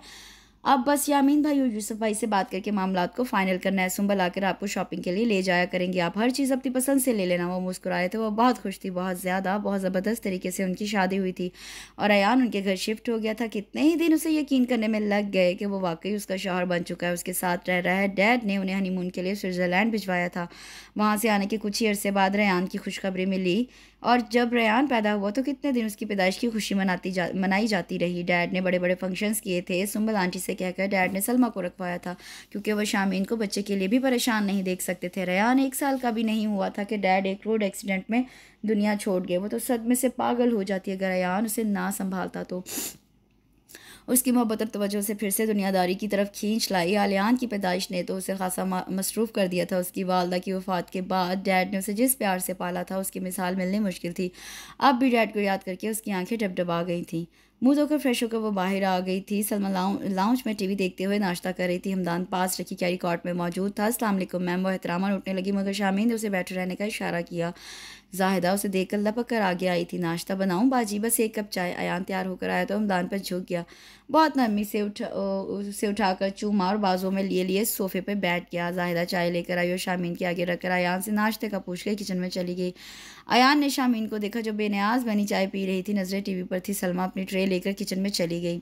अब बस यामीन भाई और यूसुफ भाई से बात करके मामला को फाइनल करना है सुम्बल आकर आपको शॉपिंग के लिए ले जाया करेंगे आप हर चीज़ अपनी पसंद से ले लेना वो मुस्कुराए थे वो बहुत खुश थी बहुत ज़्यादा बहुत ज़बरदस्त तरीके से उनकी शादी हुई थी और अयान उनके घर शिफ्ट हो गया था कितने ही दिन उसे यकीन करने में लग गए कि वो वाकई उसका शोहर बन चुका है उसके साथ रह रहा है डैड ने उन्हें हनीमून के लिए स्विट्ज़रलैंड भिजवाया था वहाँ से आने के कुछ ही अरसे बाद रयान की खुशखबरी मिली और जब रेयान पैदा हुआ तो कितने दिन उसकी पैदाइश की खुशी मनाती जा मनाई जाती रही डैड ने बड़े बड़े फंक्शंस किए थे सुम्बल आंटी से कहकर डैड ने सलमा को रखवाया था क्योंकि वह शामीन को बच्चे के लिए भी परेशान नहीं देख सकते थे रेयान एक साल का भी नहीं हुआ था कि डैड एक रोड एक्सीडेंट में दुनिया छोड़ गए वो तो सदमे से पागल हो जाती अगर रेयान उसे ना संभालता तो उसकी मोहब्बत और तवज्जो से फिर से दुनियादारी की तरफ खींच लाई आलियान की पैदाइश ने तो उसे खासा मसरूफ़ कर दिया था उसकी वालदा की वफात के बाद डैड ने उसे जिस प्यार से पाला था उसकी मिसाल मिलनी मुश्किल थी अब भी डैड को याद करके उसकी आंखें डबडबा गई थी मुँह धोकर फ्रेश होकर वो बाहर आ गई थी सलमा लाउंज में टीवी देखते हुए नाश्ता कर रही थी हमदान पास रखी कैरी कॉट में मौजूद था अस्सलाम वालेकुम मैम वो एहतराम उठने लगी मगर शामीन ने उसे बैठे रहने का इशारा किया जाहिदा उसे देख कर लपक कर आगे आई थी नाश्ता बनाऊँ बाजी बस एक कप चाय अयान तैयार होकर आया तो हमदान पर झुक गया बहुत नरमी से उठा उसे उठाकर चूमा और बाजों में लिए लिए सोफे पर बैठ गया जाहिदा चाय लेकर आई और शामीन के आगे रखकर अयान से नाश्ते का पूछ के किचन में चली गई अयान ने शामीन को देखा जो बेनियाज बनी चाय पी रही थी नजरें टी वी पर थी सलमा अपनी ट्रे लेकर किचन में चली गई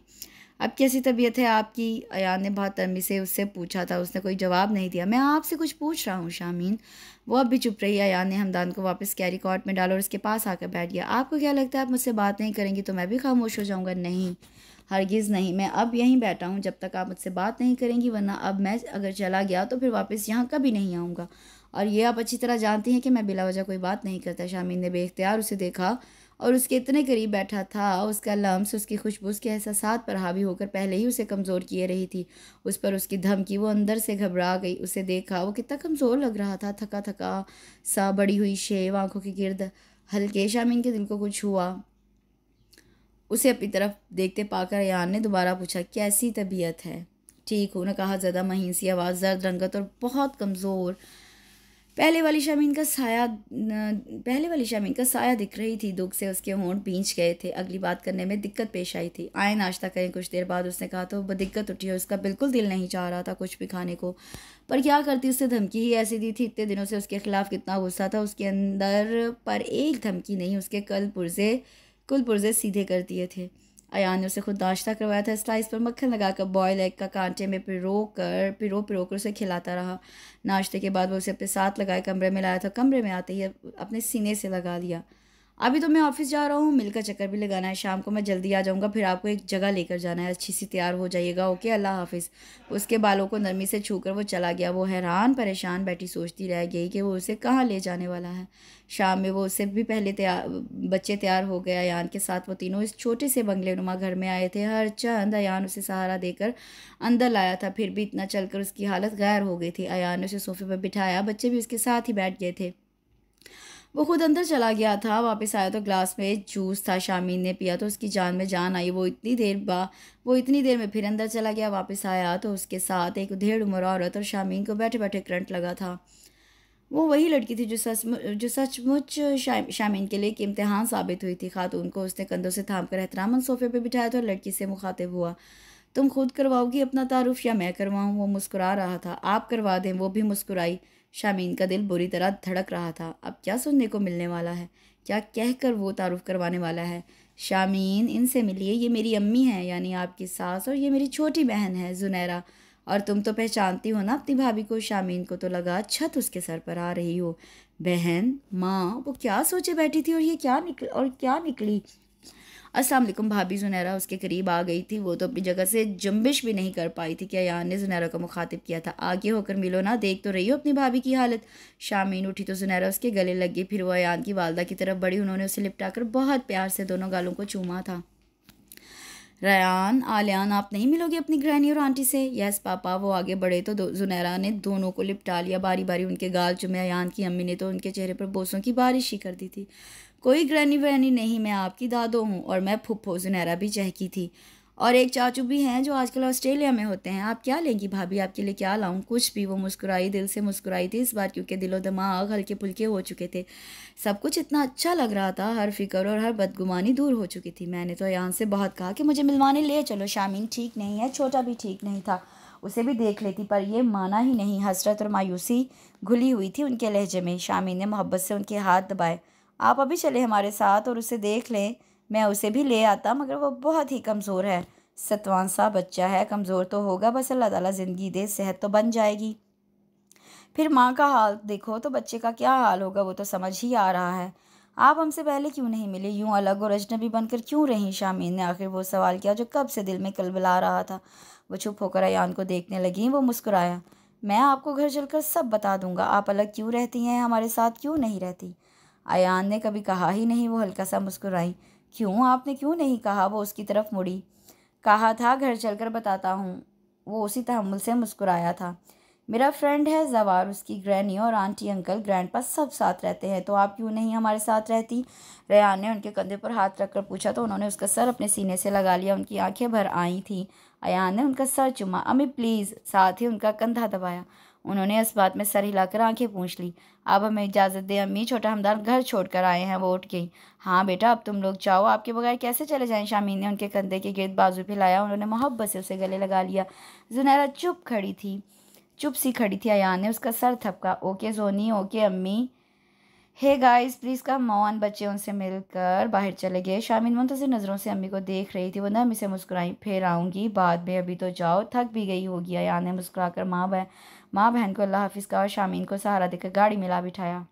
अब कैसी तबीयत है आपकी अयान ने बहुत तरमी से उससे पूछा था उसने कोई जवाब नहीं दिया मैं आपसे कुछ पूछ रहा हूँ शामीन वो अब भी चुप रही अयान ने हमदान को वापस कैरी कॉर्ट में डाला और उसके पास आकर बैठ गया आपको क्या लगता है आप मुझसे बात नहीं करेंगी तो मैं भी खामोश हो जाऊँगा नहीं हरगिज़ नहीं मैं अब यहीं बैठा हूँ जब तक आप मुझसे बात नहीं करेंगी वरना अब मैं अगर चला गया तो फिर वापस यहाँ कभी नहीं आऊँगा और ये आप अच्छी तरह जानती हैं कि मैं बिला वजह कोई बात नहीं करता शामिन ने बेख्तियार उसे देखा और उसके इतने करीब बैठा था उसका लम्स उसकी खुशबू उसके एहसास पर हावी होकर पहले ही उसे कमज़ोर किए रही थी उस पर उसकी धमकी वो अंदर से घबरा गई उसे देखा वो कितना कमज़ोर लग रहा था थका थका सा बड़ी हुई शेव आंखों के गिरद हल्के शामिन के दिल को कुछ हुआ उसे अपनी तरफ देखते पाकर यान ने दोबारा पूछा कैसी तबीयत है ठीक हूँ ने कहा ज़्यादा महीन सी आवाज़ जर्द रंगत और बहुत कमज़ोर पहले वाली शमीन का साया पहले वाली शमीन का साया दिख रही थी दुख से उसके होंठ पींच गए थे अगली बात करने में दिक्कत पेश आई थी आए नाश्ता करें कुछ देर बाद उसने कहा तो दिक्कत उठी है उसका बिल्कुल दिल नहीं चाह रहा था कुछ भी खाने को पर क्या करती उससे धमकी ही ऐसी दी थी इतने दिनों से उसके खिलाफ कितना गुस्सा था उसके अंदर पर एक धमकी नहीं उसके कल पुरजे कुल पुरजे सीधे कर दिए थे अया ने उसे खुद नाश्ता करवाया था स्लाइस पर मक्खन लगाकर बॉयल एग का कांटे में पिरो कर पिरो पिरो कर उसे खिलाता रहा नाश्ते के बाद वो उसे अपने साथ लगाए कमरे में लाया था कमरे में आते ही अपने सीने से लगा लिया अभी तो मैं ऑफिस जा रहा हूँ मिलकर चक्कर भी लगाना है शाम को मैं जल्दी आ जाऊँगा फिर आपको एक जगह लेकर जाना है अच्छी सी तैयार हो जाइएगा ओके अल्लाह हाफिज़ उसके बालों को नरमी से छूकर वो चला गया वो हैरान परेशान बैठी सोचती रह गई कि वो उसे कहाँ ले जाने वाला है शाम में वो उससे भी पहले तैयार बच्चे तैयार हो गए अन के साथ वो तीनों इस छोटे से बंगले नुमा घर में आए थे हर चंद अन उसे सहारा देकर अंदर लाया था फिर भी इतना चलकर उसकी हालत गैर हो गई थी अयान ने उसे सोफे पर बिठाया बच्चे भी उसके साथ ही बैठ गए थे वो खुद अंदर चला गया था वापस आया तो ग्लास में जूस था शामीन ने पिया तो उसकी जान में जान आई वो इतनी देर बा वो इतनी देर में फिर अंदर चला गया वापस आया तो उसके साथ एक उधेड़ उम्र औरत और शामीन को बैठे बैठे करंट लगा था वो वही लड़की थी जो सच जो सचमुच शा, शामीन के लिए एक इम्तहान साबित हुई थी खातून को उसने कंधों से थाम कर एहतराम सोफे पर बिठाया और लड़की से मुखातिब हुआ तुम खुद करवाओगी अपना तारुफ या मैं करवाऊँ वो मुस्कुरा रहा था आप करवा दें वो भी मुस्कुराई शामीन का दिल बुरी तरह धड़क रहा था अब क्या सुनने को मिलने वाला है क्या कह कर वो तारुफ करवाने वाला है शामीन इनसे मिलिए ये मेरी अम्मी है यानी आपकी सास और ये मेरी छोटी बहन है जुनैरा और तुम तो पहचानती हो ना अपनी भाभी को शामीन को तो लगा छत उसके सर पर आ रही हो बहन माँ वो क्या सोचे बैठी थी और ये क्या निकल और क्या निकली असलम भाभी जुनैरा उसके करीब आ गई थी वो तो अपनी जगह से जम्बिश भी नहीं कर पाई थी क्या यार ने जुनैरा को मुखातिब किया था आगे होकर मिलो ना देख तो रही हो अपनी भाभी की हालत शामीन उठी तो जुनैरा उसके गले लग गई फिर वह यान की वालदा की तरफ बढ़ी उन्होंने उसे कर बहुत प्यार से दोनों गालों को चूमा था रयान आलियान आप नहीं मिलोगे अपनी ग्रैनी और आंटी से यस पापा वो आगे बढ़े तो जुनैरा ने दोनों को लिपटा लिया बारी बारी उनके गाल चुमे अयान की अम्मी ने तो उनके चेहरे पर बोसों की बारिश ही कर दी थी कोई ग्रैनी वैनी नहीं मैं आपकी दादो हूँ और मैं फुप्पो सुनहरा भी चहकी थी और एक चाचू भी हैं जो आजकल ऑस्ट्रेलिया में होते हैं आप क्या लेंगी भाभी आपके लिए क्या लाऊं कुछ भी वो मुस्कुराई दिल से मुस्कुराई थी इस बार क्योंकि दिलो दिमाग हल्के फुल्के हो चुके थे सब कुछ इतना अच्छा लग रहा था हर फिक्र और हर बदगुमानी दूर हो चुकी थी मैंने तो यहाँ से बहुत कहा कि मुझे मिलवाने ले चलो शामिन ठीक नहीं है छोटा भी ठीक नहीं था उसे भी देख लेती पर यह माना ही नहीं हसरत और मायूसी घुली हुई थी उनके लहजे में शामिन ने मोहब्बत से उनके हाथ दबाए आप अभी चले हमारे साथ और उसे देख लें मैं उसे भी ले आता मगर वो बहुत ही कमज़ोर है सतवान सा बच्चा है कमज़ोर तो होगा बस अल्लाह ताला ज़िंदगी दे सेहत तो बन जाएगी फिर माँ का हाल देखो तो बच्चे का क्या हाल होगा वो तो समझ ही आ रहा है आप हमसे पहले क्यों नहीं मिले यूँ अलग और अजनबी बनकर क्यों रहीं शामीन ने आखिर वो सवाल किया जो कब से दिल में कलबला रहा था वो चुप होकर अयान को देखने लगी वो मुस्कुराया मैं आपको घर चलकर सब बता दूंगा आप अलग क्यों रहती हैं हमारे साथ क्यों नहीं रहती अयान ने कभी कहा ही नहीं वो हल्का सा मुस्कुराई क्यों आपने क्यों नहीं कहा वो उसकी तरफ मुड़ी कहा था घर चलकर बताता हूँ वो उसी तहमुल से मुस्कुराया था मेरा फ्रेंड है जवार उसकी ग्रैनी और आंटी अंकल ग्रैंडपा सब साथ रहते हैं तो आप क्यों नहीं हमारे साथ रहती रेहान ने उनके कंधे पर हाथ रखकर पूछा तो उन्होंने उसका सर अपने सीने से लगा लिया उनकी आंखें भर आई थीं अयान ने उनका सर चुमा अम्मी प्लीज़ साथ ही उनका कंधा दबाया उन्होंने इस बात में सर हिलाकर आंखें पूछ ली अब हमें इजाज़त दें अम्मी छोटा हमदान घर छोड़ कर आए हैं वो उठ गई हाँ बेटा अब तुम लोग जाओ आपके बगैर कैसे चले जाएं शामी ने उनके कंधे के गिरद बाजू फैलाया उन्होंने मोहब्बत से उसे गले लगा लिया जुनैरा चुप खड़ी थी चुप सी खड़ी थी अयान ने उसका सर थपका ओके जोनी ओके अम्मी हे गाइस प्लीज़ का मौन बच्चे उनसे मिलकर बाहर चले गए शामिन मुंतजर नज़रों से अम्मी को देख रही थी वो अम्मी से मुस्कुराई फिर आऊँगी बाद में अभी तो जाओ थक भी गई होगी अयान ने मुस्कुरा कर माँ बह माँ बहन को अल्लाह हाफिज़ का और शामीन को सहारा देकर गाड़ी में ला बिठाया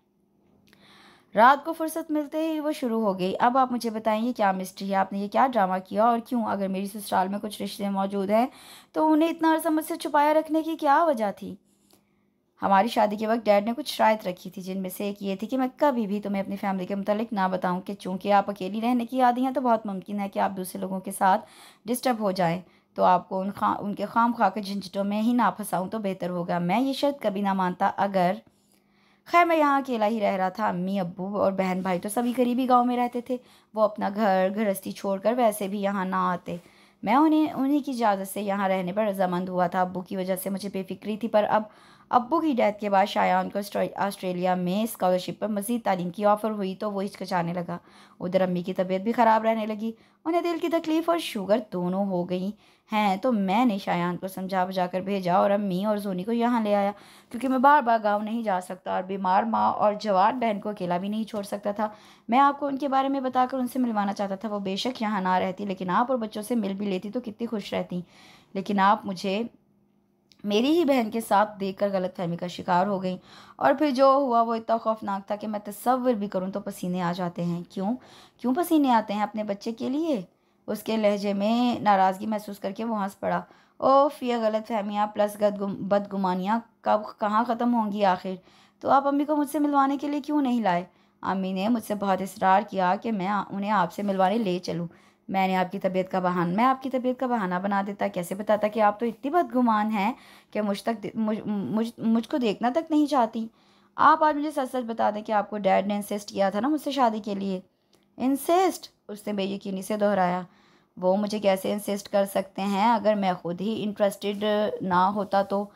रात को फुर्सत मिलते ही वो शुरू हो गई अब आप मुझे बताएं ये क्या मिस्ट्री है आपने ये क्या ड्रामा किया और क्यों अगर मेरी ससुराल में कुछ रिश्ते मौजूद हैं तो उन्हें इतना अरसा मुझसे छुपाया रखने की क्या वजह थी हमारी शादी के वक्त डैड ने कुछ शरात रखी थी जिनमें से एक ये थी कि मैं कभी भी तुम्हें अपनी फैमिली के मुतालिक ना बताऊँ कि चूँकि आप अकेली रहने की आदि हैं तो बहुत मुमकिन है कि आप दूसरे लोगों के साथ डिस्टर्ब हो जाएँ तो आपको उन खा उनके खाम खा के झंझटों में ही ना फंसाऊँ तो बेहतर होगा मैं ये शर्त कभी ना मानता अगर खैर मैं यहाँ अकेला ही रह रहा था अम्मी अबू और बहन भाई तो सभी करीबी गांव में रहते थे वो अपना घर गृहस्थी छोड़कर वैसे भी यहाँ ना आते मैं उन्हें उन्हीं की इजाज़त से यहाँ रहने पर रजामंद हुआ था अबू की वजह से मुझे बेफिक्री थी पर अब अबू की डेथ के बाद शायान को आस्ट्रेलिया में स्कॉलरशिप पर मज़ीद तालीम की ऑफ़र हुई तो वो हिचकचाने लगा उधर अम्मी की तबीयत भी ख़राब रहने लगी उन्हें दिल की तकलीफ़ और शुगर दोनों हो गई हैं तो मैंने शायान को समझा बुझा कर भेजा और अम्मी और जोनी को यहाँ ले आया क्योंकि मैं बार बार गाँव नहीं जा सकता और बीमार माँ और जवान बहन को अकेला भी नहीं छोड़ सकता था मैं आपको उनके बारे में बताकर उनसे मिलवाना चाहता था वो बेशक यहाँ ना रहती लेकिन आप और बच्चों से मिल भी लेती तो कितनी खुश रहती लेकिन आप मुझे मेरी ही बहन के साथ देख गलत गलतफहमी का शिकार हो गई और फिर जो हुआ वो इतना खौफनाक था कि मैं तस्वर भी करूँ तो पसीने आ जाते हैं क्यों क्यों पसीने आते हैं अपने बच्चे के लिए उसके लहजे में नाराज़गी महसूस करके वो हंस पड़ा ओफ ये गलत फहमियाँ प्लस बदगुमानियाँ कब कहाँ ख़त्म होंगी आखिर तो आप अम्मी को मुझसे मिलवाने के लिए क्यों नहीं लाए अम्मी ने मुझसे बहुत इसरार किया कि मैं उन्हें आपसे मिलवाने ले चलूँ मैंने आपकी तबीयत का बहाना मैं आपकी तबीयत का बहाना बना देता कैसे बताता कि आप तो इतनी बदगुमान हैं कि मुझ तक मुझ मुझ मुझको देखना तक नहीं चाहती आप आज मुझे सच सच बता दें कि आपको डैड ने इंसिस्ट किया था ना मुझसे शादी के लिए इंसेस्ट उसने बेयकीनी से दोहराया वो मुझे कैसे इंसिस्ट कर सकते हैं अगर मैं खुद ही इंटरेस्टेड ना होता तो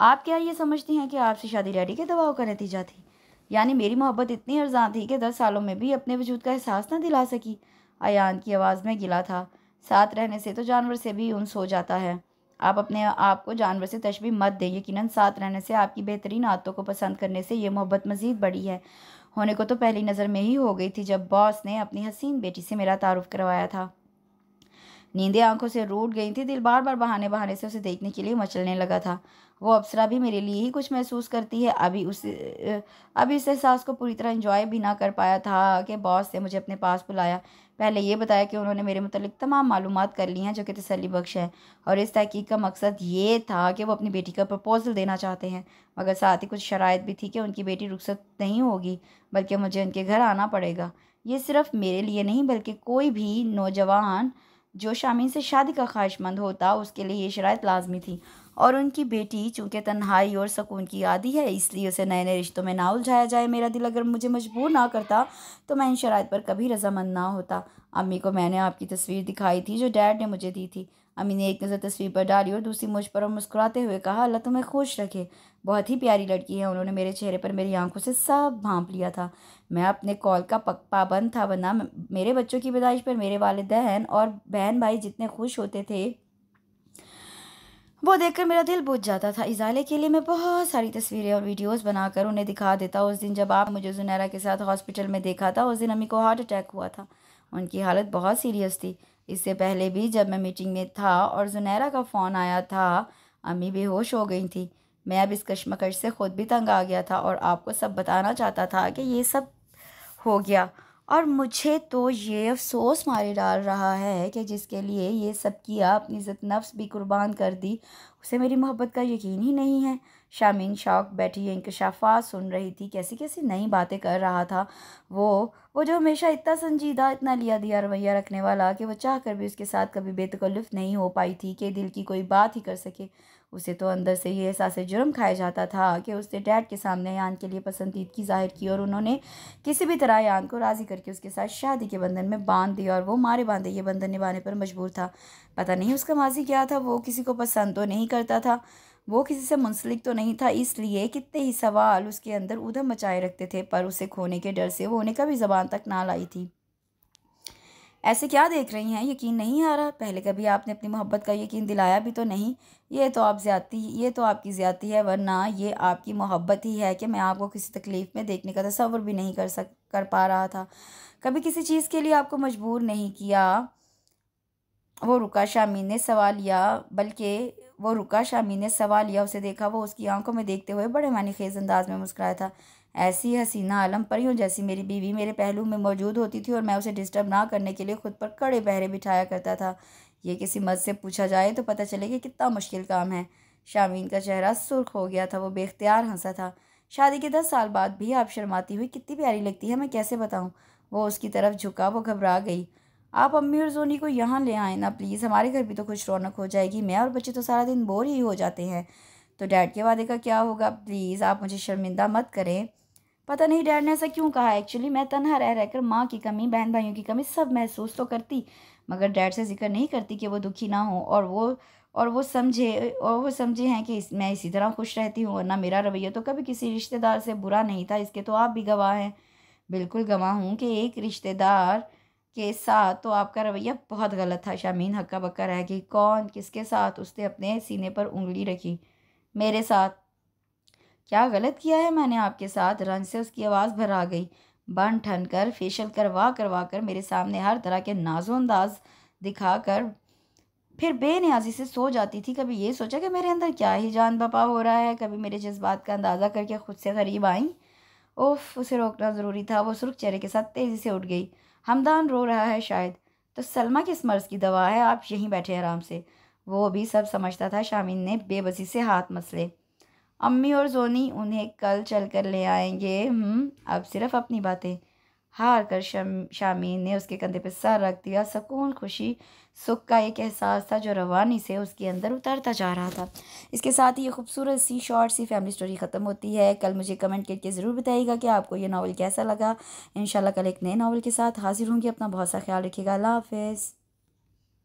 आप क्या ये समझती हैं कि आपसे शादी डैडी के दबाव का नतीजा थी यानी मेरी मोहब्बत इतनी अर्जा थी कि दस सालों में भी अपने वजूद का एहसास ना दिला सकी अन की आवाज़ में गिला था साथ रहने से तो जानवर से भी उन सो जाता है आप अपने आप को जानवर से तशबी मत दें यकीनन साथ रहने से आपकी बेहतरीन आदतों को पसंद करने से ये मोहब्बत मज़ीद बढ़ी है होने को तो पहली नज़र में ही हो गई थी जब बॉस ने अपनी हसीन बेटी से मेरा तारुफ करवाया था नींदे आंखों से रूट गई थी दिल बार बार बहाने बहाने से उसे देखने के लिए मचलने लगा था वो अप्सरा भी मेरे लिए ही कुछ महसूस करती है अभी उस अभी इस एहसास को पूरी तरह इंजॉय भी ना कर पाया था कि बॉस ने मुझे अपने पास बुलाया पहले ये बताया कि उन्होंने मेरे मतलब तमाम मालूम कर ली हैं जो कि तसली बख्श है और इस तहकीक का मकसद ये था कि वो अपनी बेटी का प्रपोज़ल देना चाहते हैं मगर साथ ही कुछ शराय भी थी कि उनकी बेटी रुखसत नहीं होगी बल्कि मुझे उनके घर आना पड़ेगा ये सिर्फ मेरे लिए नहीं बल्कि कोई भी नौजवान जो शामिन से शादी का ख्वाहिशमंद होता उसके लिए ये शरात लाजमी थी और उनकी बेटी चूंकि तन्हाई और सकून की आदि है इसलिए उसे नए नए रिश्तों में ना उलझाया जाए मेरा दिल अगर मुझे मजबूर ना करता तो मैं इन शरात पर कभी रजामंद ना होता अम्मी को मैंने आपकी तस्वीर दिखाई थी जो डैड ने मुझे दी थी अम्मी ने एक नज़र तस्वीर पर डाली और दूसरी मुझ पर और मुस्कुराते हुए कहा अल्लाह तुम्हें खुश रखे बहुत ही प्यारी लड़की है उन्होंने मेरे चेहरे पर मेरी आंखों से सब भांप लिया था मैं अपने कॉल का पक पाबंद था वरना मेरे बच्चों की पैदाइश पर मेरे वालदेन और बहन भाई जितने खुश होते थे वो देखकर मेरा दिल बुझ जाता था इजाले के लिए मैं बहुत सारी तस्वीरें और वीडियोस बनाकर उन्हें दिखा देता उस दिन जब आप मुझे जुनैरा के साथ हॉस्पिटल में देखा था उस दिन अम्मी को हार्ट अटैक हुआ था उनकी हालत बहुत सीरियस थी इससे पहले भी जब मैं मीटिंग में था और जुनैरा का फ़ोन आया था अम्मी बेहोश हो गई थी मैं अब इस कश्मकश से ख़ुद भी तंग आ गया था और आपको सब बताना चाहता था कि ये सब हो गया और मुझे तो ये अफसोस मारे डाल रहा है कि जिसके लिए ये सब किया अपनी इज़्ज़त नफ्स भी कुर्बान कर दी उसे मेरी मोहब्बत का यकीन ही नहीं है शामीन शौक बैठी इंकशाफा सुन रही थी कैसी कैसी नई बातें कर रहा था वो वो जो हमेशा इतना संजीदा इतना लिया दिया रवैया रखने वाला कि वो चाह कर भी उसके साथ कभी बेतकल्लुफ़ नहीं हो पाई थी कि दिल की कोई बात ही कर सके उसे तो अंदर से ही एहसास जुर्म खाया जाता था कि उसने डैड के सामने यान के लिए पसंदीदगी जाहिर की और उन्होंने किसी भी तरह यान को राज़ी करके उसके साथ शादी के बंधन में बांध दिया और वो मारे बांधे ये बंधन निभाने पर मजबूर था पता नहीं उसका माजी क्या था वो किसी को पसंद तो नहीं करता था वो किसी से मुंसलिक तो नहीं था इसलिए कितने ही सवाल उसके अंदर उधम मचाए रखते थे पर उसे खोने के डर से वो उन्हें कभी ज़बान तक ना लाई थी ऐसे क्या देख रही हैं यकीन नहीं आ रहा पहले कभी आपने अपनी मोहब्बत का यकीन दिलाया भी तो नहीं ये तो आप ज़्यादती ये तो आपकी ज़्यादती है वरना ये आपकी मोहब्बत ही है कि मैं आपको किसी तकलीफ़ में देखने का तस्वर भी नहीं कर सक कर पा रहा था कभी किसी चीज़ के लिए आपको मजबूर नहीं किया वो रुका शामी ने सवाल लिया बल्कि वो रुका शामी ने सवाल लिया उसे देखा वो उसकी आंखों में देखते हुए बड़े मानी खेज अंदाज में मुस्कुराया था ऐसी हसीना आलम परियों जैसी मेरी बीवी मेरे पहलू में मौजूद होती थी और मैं उसे डिस्टर्ब ना करने के लिए खुद पर कड़े पहरे बिठाया करता था ये किसी मत से पूछा जाए तो पता चले कि कितना मुश्किल काम है शामीन का चेहरा सुर्ख हो गया था वो बेख्तियार हंसा था शादी के दस साल बाद भी आप शर्माती हुई कितनी प्यारी लगती है मैं कैसे बताऊँ वो उसकी तरफ झुका वो घबरा गई आप अम्मी और जोनी को यहाँ ले आए ना प्लीज़ हमारे घर भी तो खुश रौनक हो जाएगी मैं और बच्चे तो सारा दिन बोर ही हो जाते हैं तो डैड के वादे का क्या होगा प्लीज़ आप मुझे शर्मिंदा मत करें पता नहीं डैड ने ऐसा क्यों कहा एक्चुअली मैं तनहा रह रहकर माँ की कमी बहन भाइयों की कमी सब महसूस तो करती मगर डैड से जिक्र नहीं करती कि वो दुखी ना हो और वो और वो समझे और वो समझे हैं कि इस, मैं इसी तरह खुश रहती हूँ वरना मेरा रवैया तो कभी किसी रिश्तेदार से बुरा नहीं था इसके तो आप भी गवाह हैं बिल्कुल गवाह हूँ कि एक रिश्तेदार के साथ तो आपका रवैया बहुत गलत था शामीन हक्का बक्का रह गई कौन किसके साथ उसने अपने सीने पर उंगली रखी मेरे साथ क्या गलत किया है मैंने आपके साथ रंज से उसकी आवाज़ भरा गई बन ठन कर फेशल करवा करवा कर मेरे सामने हर तरह के नाजो अंदाज दिखा कर फिर बेनियाजी से सो जाती थी कभी ये सोचा कि मेरे अंदर क्या ही जान बपा हो रहा है कभी मेरे जज्बात का अंदाज़ा करके ख़ुद से करीब आई ओफ उसे रोकना ज़रूरी था वो सुरख चेहरे के साथ तेज़ी से उठ गई हमदान रो रहा है शायद तो सलमा किस मर्ज़ की दवा है आप यहीं बैठे आराम से वो भी सब समझता था शामिन ने बेबसी से हाथ मसले अम्मी और जोनी उन्हें कल चल कर ले आएंगे हम्म, अब सिर्फ अपनी बातें हार कर शम शामीन ने उसके कंधे पर सर रख दिया सकून खुशी सुख का एक एहसास था जो रवानी से उसके अंदर उतरता जा रहा था इसके साथ ही ये खूबसूरत सी शॉर्ट सी फैमिली स्टोरी ख़त्म होती है कल मुझे कमेंट करके ज़रूर बताइएगा कि आपको ये नावल कैसा लगा इन कल एक नए नावल के साथ हाजिर होंगी अपना बहुत सा ख्याल रखिएगा अल्लाह हाफिज़